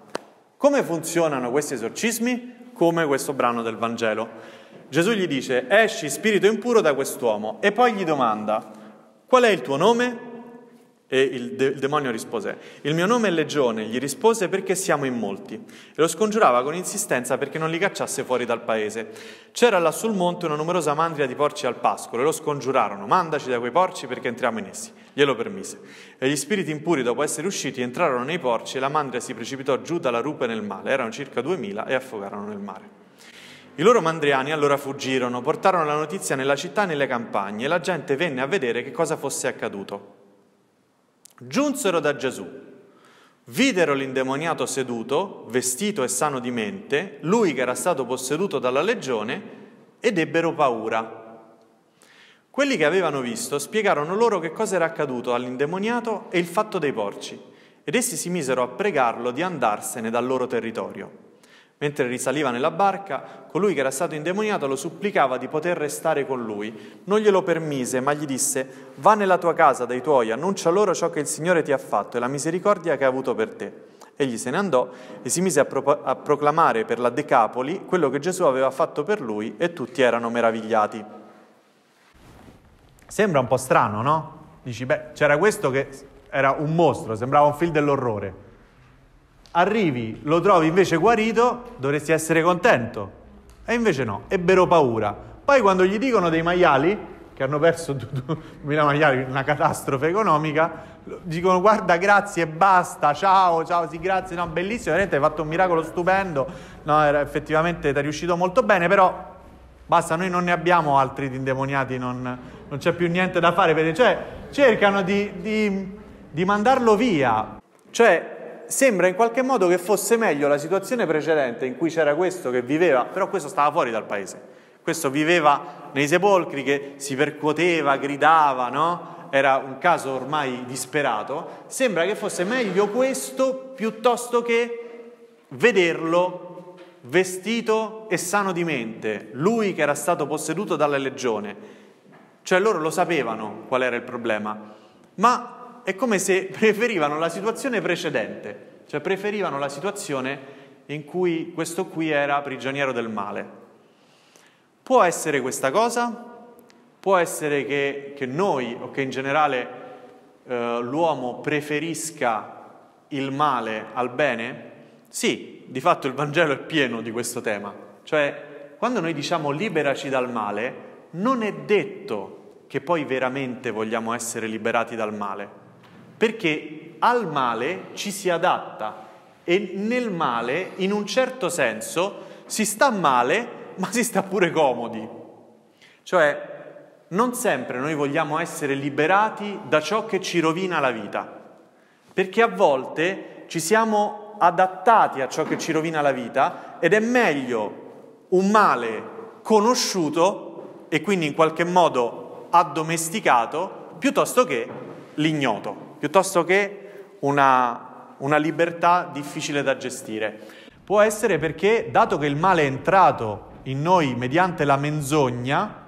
Speaker 1: Come funzionano questi esorcismi? Come questo brano del Vangelo. Gesù gli dice, esci spirito impuro da quest'uomo e poi gli domanda, qual è il tuo nome? E il, de- il, demonio rispose, il mio nome è Legione, gli rispose perché siamo in molti. E lo scongiurava con insistenza perché non li cacciasse fuori dal paese. C'era là sul monte una numerosa mandria di porci al pascolo e lo scongiurarono, mandaci da quei porci perché entriamo in essi. Glielo permise. E gli spiriti impuri, dopo essere usciti, entrarono nei porci e la mandria si precipitò giù dalla rupe nel mare. Erano circa duemila e affogarono nel mare. I loro mandriani allora fuggirono, portarono la notizia nella città e nelle campagne e la gente venne a vedere che cosa fosse accaduto. Giunsero da Gesù, videro l'indemoniato seduto, vestito e sano di mente, lui che era stato posseduto dalla legione, ed ebbero paura. Quelli che avevano visto spiegarono loro che cosa era accaduto all'indemoniato e il fatto dei porci, ed essi si misero a pregarlo di andarsene dal loro territorio. Mentre risaliva nella barca, colui che era stato indemoniato lo supplicava di poter restare con lui. Non glielo permise, ma gli disse, va nella tua casa dai tuoi, annuncia loro ciò che il Signore ti ha fatto e la misericordia che ha avuto per te. Egli se ne andò e si mise a, pro- a proclamare per la Decapoli quello che Gesù aveva fatto per lui e tutti erano meravigliati. Sembra un po' strano, no? Dici, beh, c'era questo che era un mostro, sembrava un film dell'orrore arrivi, lo trovi invece guarito, dovresti essere contento. E invece no, ebbero paura. Poi quando gli dicono dei maiali, che hanno perso Milano Magliari, una catastrofe economica, dicono guarda grazie e basta, ciao, ciao, sì grazie, no, bellissimo, veramente hai fatto un miracolo stupendo, no, era, effettivamente ti è riuscito molto bene, però basta, noi non ne abbiamo altri di indemoniati, non, non c'è più niente da fare, cioè cercano di, di, di mandarlo via, cioè sembra in qualche modo che fosse meglio la situazione precedente in cui c'era questo che viveva, però questo stava fuori dal paese, questo viveva nei sepolcri che si percuoteva, gridava, no? era un caso ormai disperato, sembra che fosse meglio questo piuttosto che vederlo vestito e sano di mente, lui che era stato posseduto dalla legione. Cioè loro lo sapevano qual era il problema, ma è come se preferivano la situazione precedente, cioè preferivano la situazione in cui questo qui era prigioniero del male. Può essere questa cosa? Può essere che, che noi o che in generale eh, l'uomo preferisca il male al bene? Sì, di fatto il Vangelo è pieno di questo tema. Cioè, quando noi diciamo liberaci dal male, non è detto che poi veramente vogliamo essere liberati dal male perché al male ci si adatta e nel male, in un certo senso, si sta male ma si sta pure comodi. Cioè, non sempre noi vogliamo essere liberati da ciò che ci rovina la vita, perché a volte ci siamo adattati a ciò che ci rovina la vita ed è meglio un male conosciuto e quindi in qualche modo addomesticato piuttosto che l'ignoto piuttosto che una, una libertà difficile da gestire. Può essere perché, dato che il male è entrato in noi mediante la menzogna,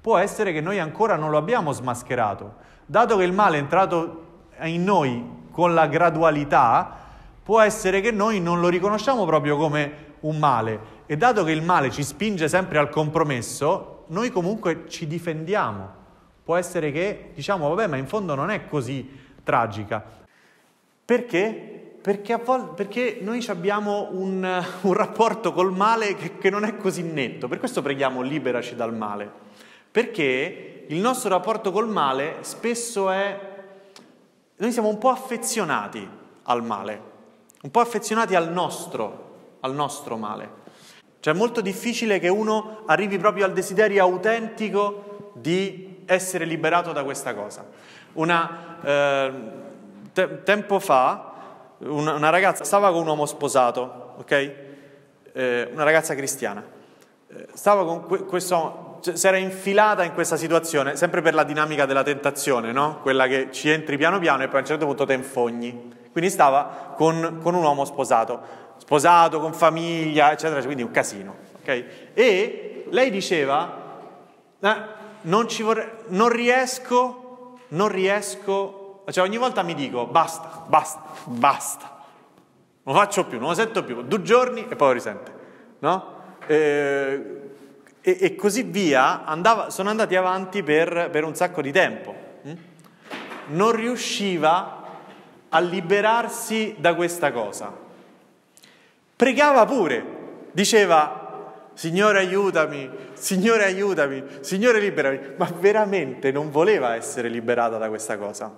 Speaker 1: può essere che noi ancora non lo abbiamo smascherato. Dato che il male è entrato in noi con la gradualità, può essere che noi non lo riconosciamo proprio come un male. E dato che il male ci spinge sempre al compromesso, noi comunque ci difendiamo. Può essere che diciamo, vabbè, ma in fondo non è così tragica. Perché? Perché, a vol- perché noi abbiamo un, un, rapporto col male che, che non è così netto, per questo preghiamo liberaci dal male, perché il nostro rapporto col male spesso è... Noi siamo un po' affezionati al male, un po' affezionati al nostro, al nostro male. Cioè è molto difficile che uno arrivi proprio al desiderio autentico di essere liberato da questa cosa. Una, eh, te- tempo fa una, una, ragazza stava con un uomo sposato, ok? Eh, una ragazza cristiana. Eh, stava con que- questo cioè, si era infilata in questa situazione, sempre per la dinamica della tentazione, no? Quella che ci entri piano piano e poi a un certo punto te infogni. Quindi stava con, con un uomo sposato, sposato, con famiglia, eccetera, cioè, quindi un casino, ok? E lei diceva, eh, non, vorrei, non riesco non riesco, cioè ogni volta mi dico basta, basta, basta, non lo faccio più, non lo sento più, due giorni e poi lo risente, no? E, e, e così via, andava, sono andati avanti per, per un sacco di tempo. Hm? Non riusciva a liberarsi da questa cosa. Pregava pure, diceva Signore aiutami, Signore aiutami, Signore liberami, ma veramente non voleva essere liberata da questa cosa.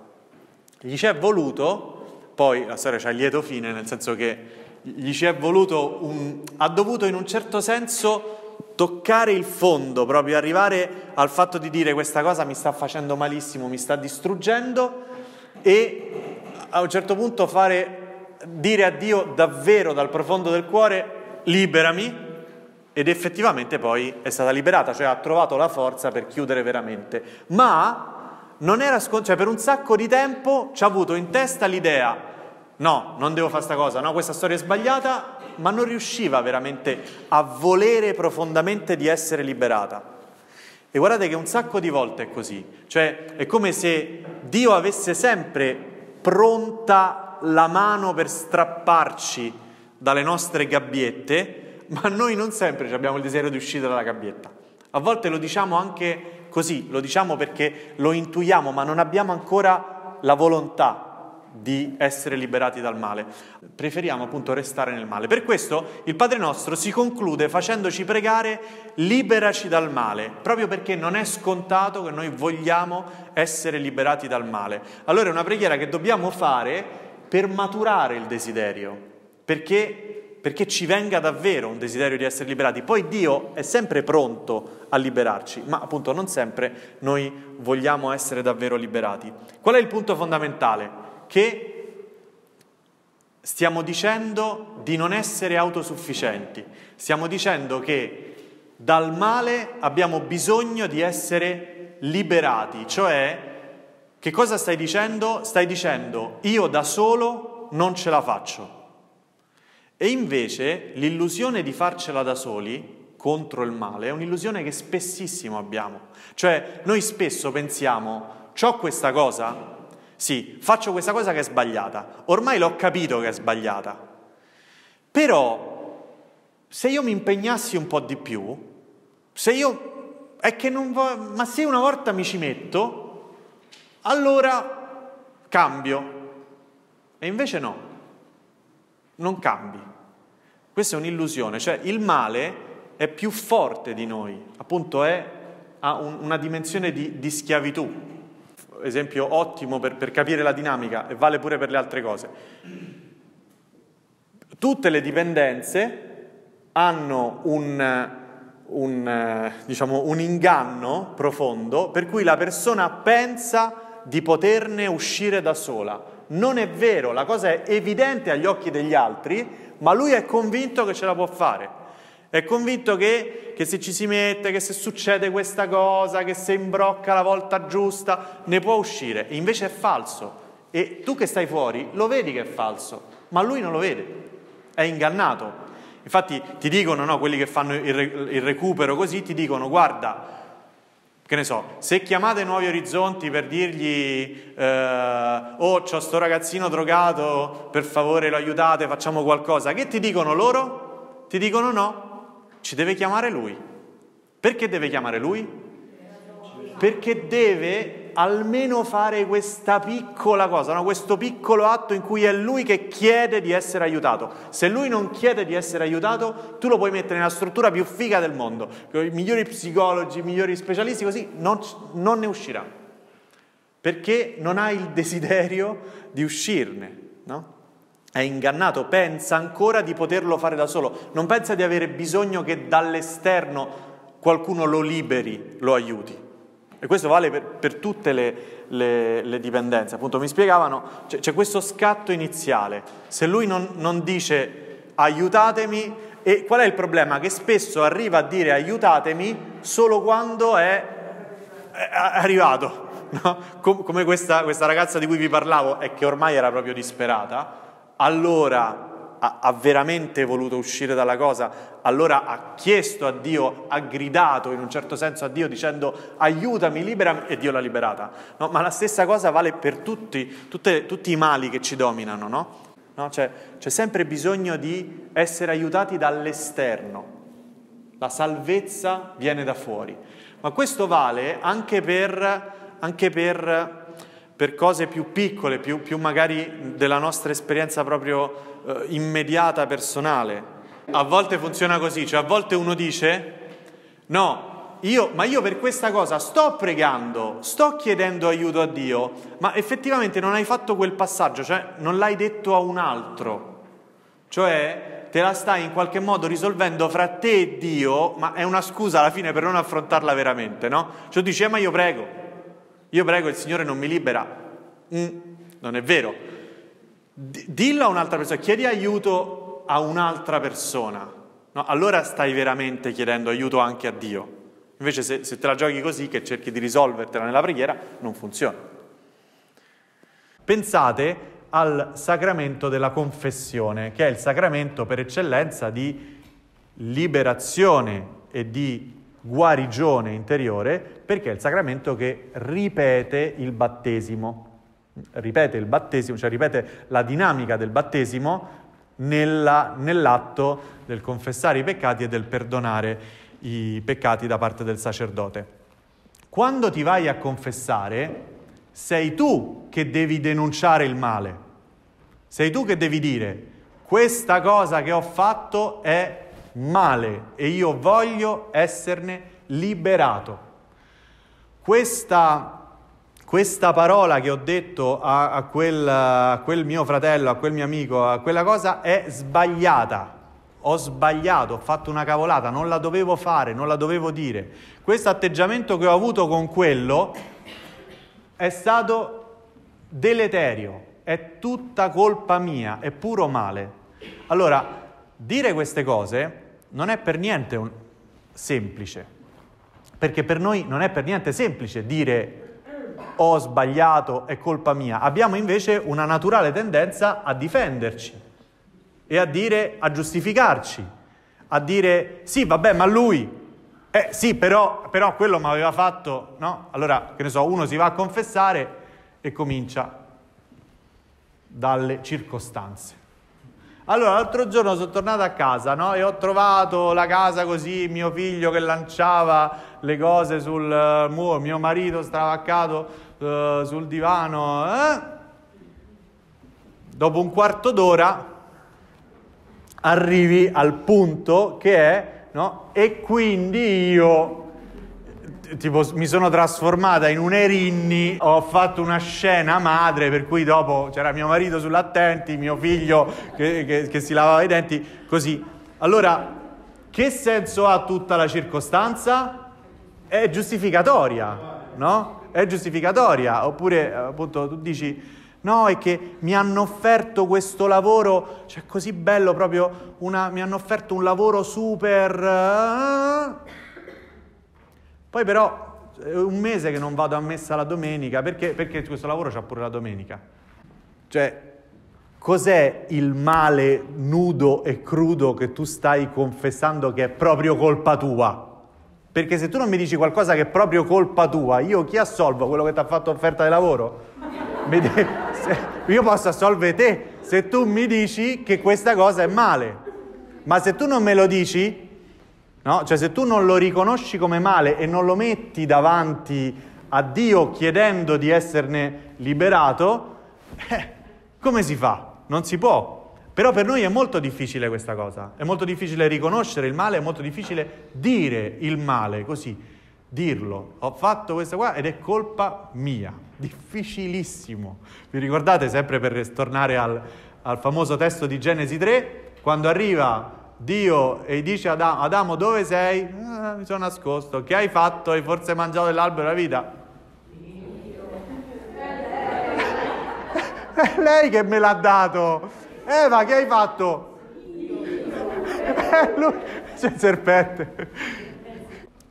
Speaker 1: Gli ci è voluto, poi la storia c'ha lieto fine, nel senso che gli ci è voluto, un, ha dovuto in un certo senso toccare il fondo, proprio arrivare al fatto di dire questa cosa mi sta facendo malissimo, mi sta distruggendo e a un certo punto fare, dire a Dio davvero dal profondo del cuore liberami ed effettivamente poi è stata liberata, cioè ha trovato la forza per chiudere veramente. Ma non era scon- cioè per un sacco di tempo ci ha avuto in testa l'idea, no, non devo fare questa cosa, no, questa storia è sbagliata, ma non riusciva veramente a volere profondamente di essere liberata. E guardate che un sacco di volte è così, cioè è come se Dio avesse sempre pronta la mano per strapparci dalle nostre gabbiette, ma noi non sempre abbiamo il desiderio di uscire dalla gabbietta. A volte lo diciamo anche così, lo diciamo perché lo intuiamo, ma non abbiamo ancora la volontà di essere liberati dal male. Preferiamo appunto restare nel male. Per questo il Padre nostro si conclude facendoci pregare liberaci dal male, proprio perché non è scontato che noi vogliamo essere liberati dal male. Allora è una preghiera che dobbiamo fare per maturare il desiderio, perché perché ci venga davvero un desiderio di essere liberati. Poi Dio è sempre pronto a liberarci, ma appunto non sempre noi vogliamo essere davvero liberati. Qual è il punto fondamentale? Che stiamo dicendo di non essere autosufficienti, stiamo dicendo che dal male abbiamo bisogno di essere liberati, cioè che cosa stai dicendo? Stai dicendo io da solo non ce la faccio. E invece l'illusione di farcela da soli contro il male è un'illusione che spessissimo abbiamo. Cioè noi spesso pensiamo, ho questa cosa? Sì, faccio questa cosa che è sbagliata. Ormai l'ho capito che è sbagliata. Però se io mi impegnassi un po' di più, se io... è che non va... ma se una volta mi ci metto, allora cambio. E invece no, non cambi. Questa è un'illusione, cioè il male è più forte di noi, appunto è, ha un, una dimensione di, di, schiavitù. Esempio ottimo per, per capire la dinamica e vale pure per le altre cose. Tutte le dipendenze hanno un, un, diciamo, un, inganno profondo per cui la persona pensa di poterne uscire da sola. Non è vero, la cosa è evidente agli occhi degli altri, ma lui è convinto che ce la può fare. È convinto che, che, se ci si mette, che se succede questa cosa, che se imbrocca la volta giusta, ne può uscire. invece è falso. E tu che stai fuori lo vedi che è falso, ma lui non lo vede. È ingannato. Infatti ti dicono, no, quelli che fanno il, il recupero così, ti dicono, guarda, che ne so, se chiamate Nuovi Orizzonti per dirgli eh, oh c'ho sto ragazzino drogato, per favore lo aiutate, facciamo qualcosa, che ti dicono loro? Ti dicono no, ci deve chiamare lui. Perché deve chiamare lui? Perché deve almeno fare questa piccola cosa, no? questo piccolo atto in cui è lui che chiede di essere aiutato. Se lui non chiede di essere aiutato, tu lo puoi mettere nella struttura più figa del mondo, con i migliori psicologi, i migliori specialisti, così non, non ne uscirà. Perché non ha il desiderio di uscirne, no? È ingannato, pensa ancora di poterlo fare da solo, non pensa di avere bisogno che dall'esterno qualcuno lo liberi, lo aiuti. E questo vale per, per tutte le, le, le, dipendenze. Appunto mi spiegavano, c'è, c'è questo scatto iniziale. Se lui non, non dice aiutatemi, e qual è il problema? Che spesso arriva a dire aiutatemi solo quando è, è arrivato. [LAUGHS] No? come questa, questa ragazza di cui vi parlavo, è che ormai era proprio disperata. Allora ha, ha veramente voluto uscire dalla cosa, allora ha chiesto a Dio, ha gridato in un certo senso a Dio dicendo aiutami, liberami e Dio l'ha liberata. No? Ma la stessa cosa vale per tutti, tutte, tutti i mali che ci dominano, no? No? C'è, c'è sempre bisogno di essere aiutati dall'esterno. La salvezza viene da fuori. Ma questo vale anche per, anche per per cose più piccole, più, più magari della nostra esperienza proprio eh, immediata, personale. A volte funziona così, cioè a volte uno dice no, io, ma io per questa cosa sto pregando, sto chiedendo aiuto a Dio, ma effettivamente non hai fatto quel passaggio, cioè non l'hai detto a un altro. Cioè te la stai in qualche modo risolvendo fra te e Dio, ma è una scusa alla fine per non affrontarla veramente, no? Cioè dici, eh, ma io prego, io prego, il Signore non mi libera. Mm, non è vero. D- dillo a un'altra persona, chiedi aiuto a un'altra persona. No, allora stai veramente chiedendo aiuto anche a Dio. Invece se, se te la giochi così, che cerchi di risolvertela nella preghiera, non funziona. Pensate al sacramento della confessione, che è il sacramento per eccellenza di liberazione e di guarigione interiore perché è il sacramento che ripete il battesimo, ripete il battesimo, cioè ripete la dinamica del battesimo nella, nell'atto del confessare i peccati e del perdonare i peccati da parte del sacerdote. Quando ti vai a confessare, sei tu che devi denunciare il male, sei tu che devi dire questa cosa che ho fatto è male e io voglio esserne liberato. Questa questa parola che ho detto a, a, quel, a, quel, mio fratello, a quel mio amico, a quella cosa è sbagliata. Ho sbagliato, ho fatto una cavolata, non la dovevo fare, non la dovevo dire. Questo atteggiamento che ho avuto con quello è stato deleterio, è tutta colpa mia, è puro male. Allora, dire queste cose non è per niente un... semplice, perché per noi non è per niente semplice dire ho sbagliato, è colpa mia. Abbiamo invece una naturale tendenza a difenderci e a dire, a giustificarci, a dire sì, vabbè, ma lui, eh sì, però, però quello mi aveva fatto, no? Allora, che ne so, uno si va a confessare e comincia dalle circostanze. Allora, l'altro giorno sono tornato a casa no? e ho trovato la casa così, mio figlio che lanciava le cose sul eh, muro, mio marito stravaccato eh, sul divano. Eh? Dopo un quarto d'ora arrivi al punto che è, no? e quindi io tipo mi sono trasformata in un Erinni, ho fatto una scena madre per cui dopo c'era mio marito sull'attenti, mio figlio che, che, che si lavava i denti, così. Allora, che senso ha tutta la circostanza? È giustificatoria, no? È giustificatoria, oppure appunto tu dici... No, è che mi hanno offerto questo lavoro, cioè così bello proprio, una, mi hanno offerto un lavoro super... Eh? Poi però è eh, un mese che non vado a messa la domenica, perché, perché questo lavoro c'ha pure la domenica. Cioè, cos'è il male nudo e crudo che tu stai confessando che è proprio colpa tua? Perché se tu non mi dici qualcosa che è proprio colpa tua, io chi assolvo? Quello che ti ha fatto offerta di lavoro? [LAUGHS] io posso assolvere te se tu mi dici che questa cosa è male. Ma se tu non me lo dici, No? Cioè se tu non lo riconosci come male e non lo metti davanti a Dio chiedendo di esserne liberato, eh, come si fa? Non si può. Però per noi è molto difficile questa cosa, è molto difficile riconoscere il male, è molto difficile dire il male così, dirlo, ho fatto questa qua ed è colpa mia, difficilissimo. Vi ricordate sempre per tornare al, al famoso testo di Genesi 3, quando arriva Dio e dice ad Adamo, Adamo dove sei? Ah, mi sono nascosto, che hai fatto? Hai forse mangiato dell'albero della vita? [LAUGHS] È lei che me l'ha dato. Eva, che hai fatto? È lui, c'è il serpente.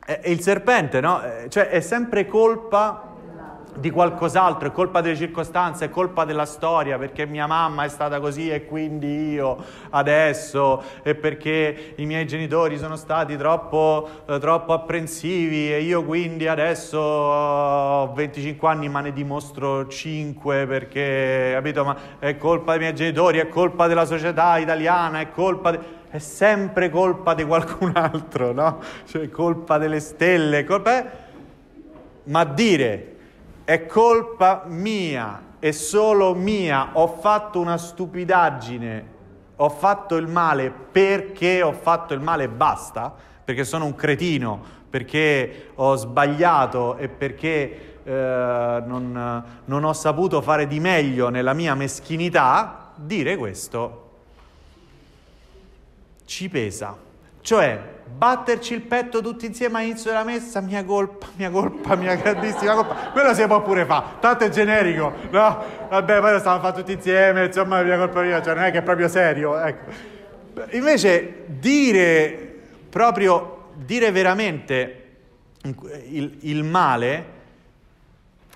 Speaker 1: E il serpente, no? Cioè è sempre colpa di qualcos'altro, è colpa delle circostanze, è colpa della storia, perché mia mamma è stata così e quindi io adesso, e perché i miei genitori sono stati troppo, eh, troppo apprensivi e io quindi adesso ho 25 anni ma ne dimostro 5 perché, capito, ma è colpa dei miei genitori, è colpa della società italiana, è colpa... De- è sempre colpa di qualcun altro, no? Cioè colpa delle stelle, colpa... Eh? Ma dire è colpa mia, è solo mia, ho fatto una stupidaggine, ho fatto il male perché ho fatto il male e basta, perché sono un cretino, perché ho sbagliato e perché eh, non, non ho saputo fare di meglio nella mia meschinità, dire questo ci pesa. Cioè, batterci il petto tutti insieme all'inizio della messa, mia colpa, mia colpa, mia grandissima colpa, quello si può pure fare, tanto è generico, no? Vabbè, poi lo stavamo facendo tutti insieme, insomma, mia colpa mia, cioè non è che è proprio serio, ecco. Invece dire proprio, dire veramente il, il male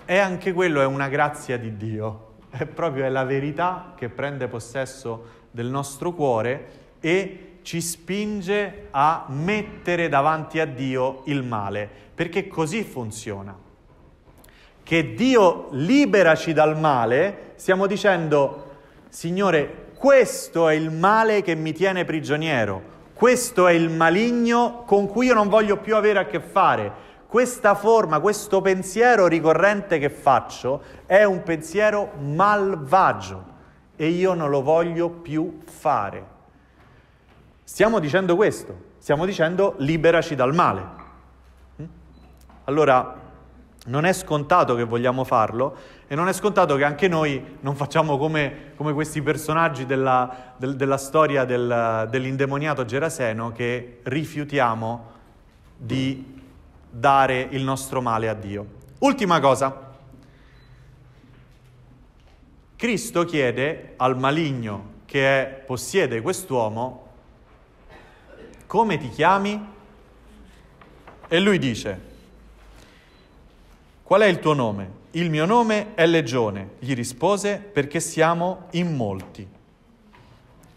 Speaker 1: è anche quello, è una grazia di Dio, è proprio è la verità che prende possesso del nostro cuore e ci spinge a mettere davanti a Dio il male, perché così funziona. Che Dio liberaci dal male, stiamo dicendo, Signore, questo è il male che mi tiene prigioniero, questo è il maligno con cui io non voglio più avere a che fare. Questa forma, questo pensiero ricorrente che faccio è un pensiero malvagio e io non lo voglio più fare. Stiamo dicendo questo, stiamo dicendo liberaci dal male. Mm? Allora, non è scontato che vogliamo farlo e non è scontato che anche noi non facciamo come, come questi personaggi della, del, della storia del, dell'indemoniato Geraseno che rifiutiamo di dare il nostro male a Dio. Ultima cosa. Cristo chiede al maligno che possiede quest'uomo come ti chiami? E lui dice, qual è il tuo nome? Il mio nome è Legione, gli rispose, perché siamo in molti.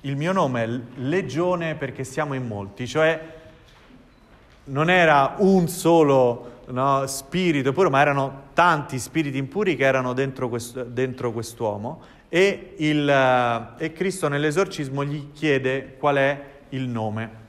Speaker 1: Il mio nome è Legione perché siamo in molti, cioè non era un solo no, spirito puro, ma erano tanti spiriti impuri che erano dentro, questo, dentro quest'uomo e, il, e Cristo nell'esorcismo gli chiede qual è il nome.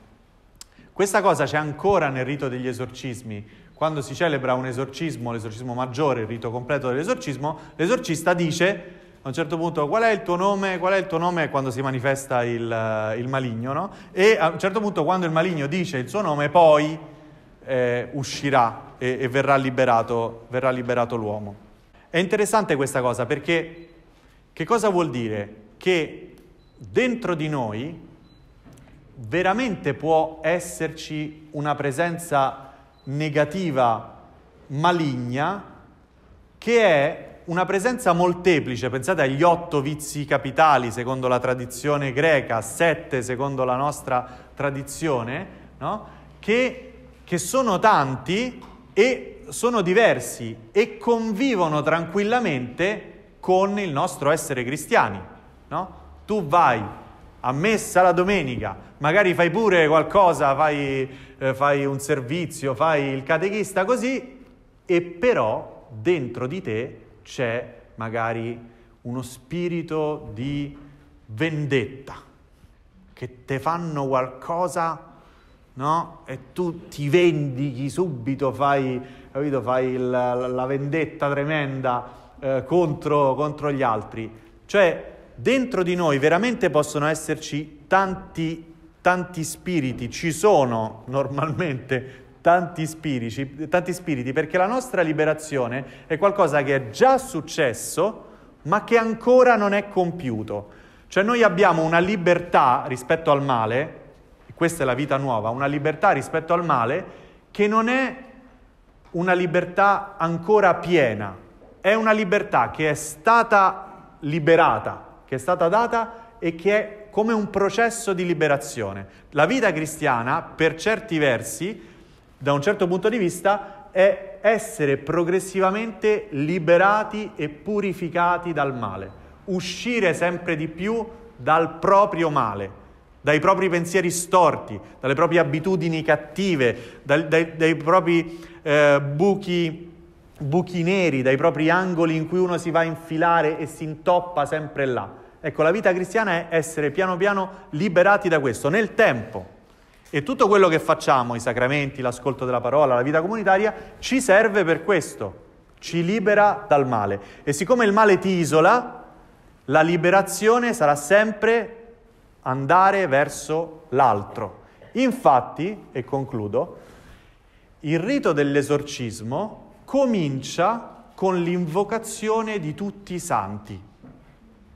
Speaker 1: Questa cosa c'è ancora nel rito degli esorcismi. Quando si celebra un esorcismo, l'esorcismo maggiore, il rito completo dell'esorcismo, l'esorcista dice a un certo punto qual è il tuo nome, qual è il tuo nome quando si manifesta il, eh, il maligno, no? E a un certo punto quando il maligno dice il suo nome, poi eh, uscirà e, e verrà, liberato, verrà liberato l'uomo. È interessante questa cosa perché che cosa vuol dire? Che dentro di noi veramente può esserci una presenza negativa, maligna, che è una presenza molteplice, pensate agli otto vizi capitali secondo la tradizione greca, sette secondo la nostra tradizione, no? che, che sono tanti e sono diversi e convivono tranquillamente con il nostro essere cristiani. No? Tu vai a messa la domenica, magari fai pure qualcosa, fai, eh, fai un servizio, fai il catechista così, e però dentro di te c'è magari uno spirito di vendetta, che te fanno qualcosa no? E tu ti vendichi subito, fai, capito? fai il, la vendetta tremenda eh, contro, contro, gli altri. Cioè, dentro di noi veramente possono esserci tanti, tanti spiriti, ci sono normalmente tanti spiriti, tanti spiriti, perché la nostra liberazione è qualcosa che è già successo, ma che ancora non è compiuto. Cioè noi abbiamo una libertà rispetto al male, questa è la vita nuova, una libertà rispetto al male che non è una libertà ancora piena, è una libertà che è stata liberata, che è stata data e che è come un processo di liberazione. La vita cristiana, per certi versi, da un certo punto di vista, è essere progressivamente liberati e purificati dal male, uscire sempre di più dal proprio male, dai propri pensieri storti, dalle proprie abitudini cattive, dai, dai, dai propri eh, buchi buchi neri, dai propri angoli in cui uno si va a infilare e si intoppa sempre là. Ecco, la vita cristiana è essere piano piano liberati da questo, nel tempo. E tutto quello che facciamo, i sacramenti, l'ascolto della parola, la vita comunitaria, ci serve per questo, ci libera dal male. E siccome il male ti isola, la liberazione sarà sempre andare verso l'altro. Infatti, e concludo, il rito dell'esorcismo comincia con l'invocazione di tutti i santi,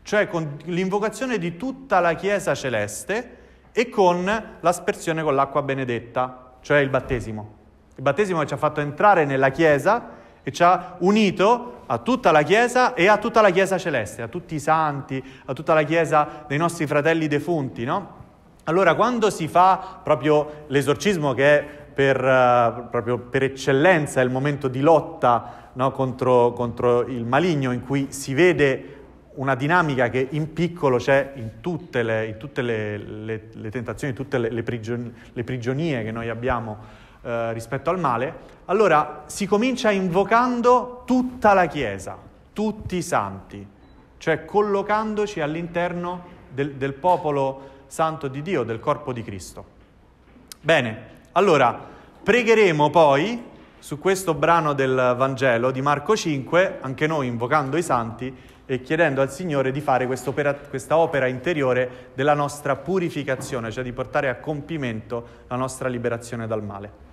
Speaker 1: cioè con l'invocazione di tutta la Chiesa celeste e con l'aspersione con l'acqua benedetta, cioè il battesimo. Il battesimo ci ha fatto entrare nella Chiesa e ci ha unito a tutta la Chiesa e a tutta la Chiesa celeste, a tutti i santi, a tutta la Chiesa dei nostri fratelli defunti, no? Allora, quando si fa proprio l'esorcismo, che è per, eh, proprio per eccellenza, è il momento di lotta no, contro, contro il maligno in cui si vede una dinamica che in piccolo c'è in tutte le, in tutte le, le, le tentazioni, tutte le, prigion, prigionie che noi abbiamo eh, rispetto al male, allora si comincia invocando tutta la Chiesa, tutti i santi, cioè collocandoci all'interno del, del popolo santo di Dio, del corpo di Cristo. Bene, allora, pregheremo poi su questo brano del Vangelo di Marco 5, anche noi invocando i santi e chiedendo al Signore di fare questa opera interiore della nostra purificazione, cioè di portare a compimento la nostra liberazione dal male.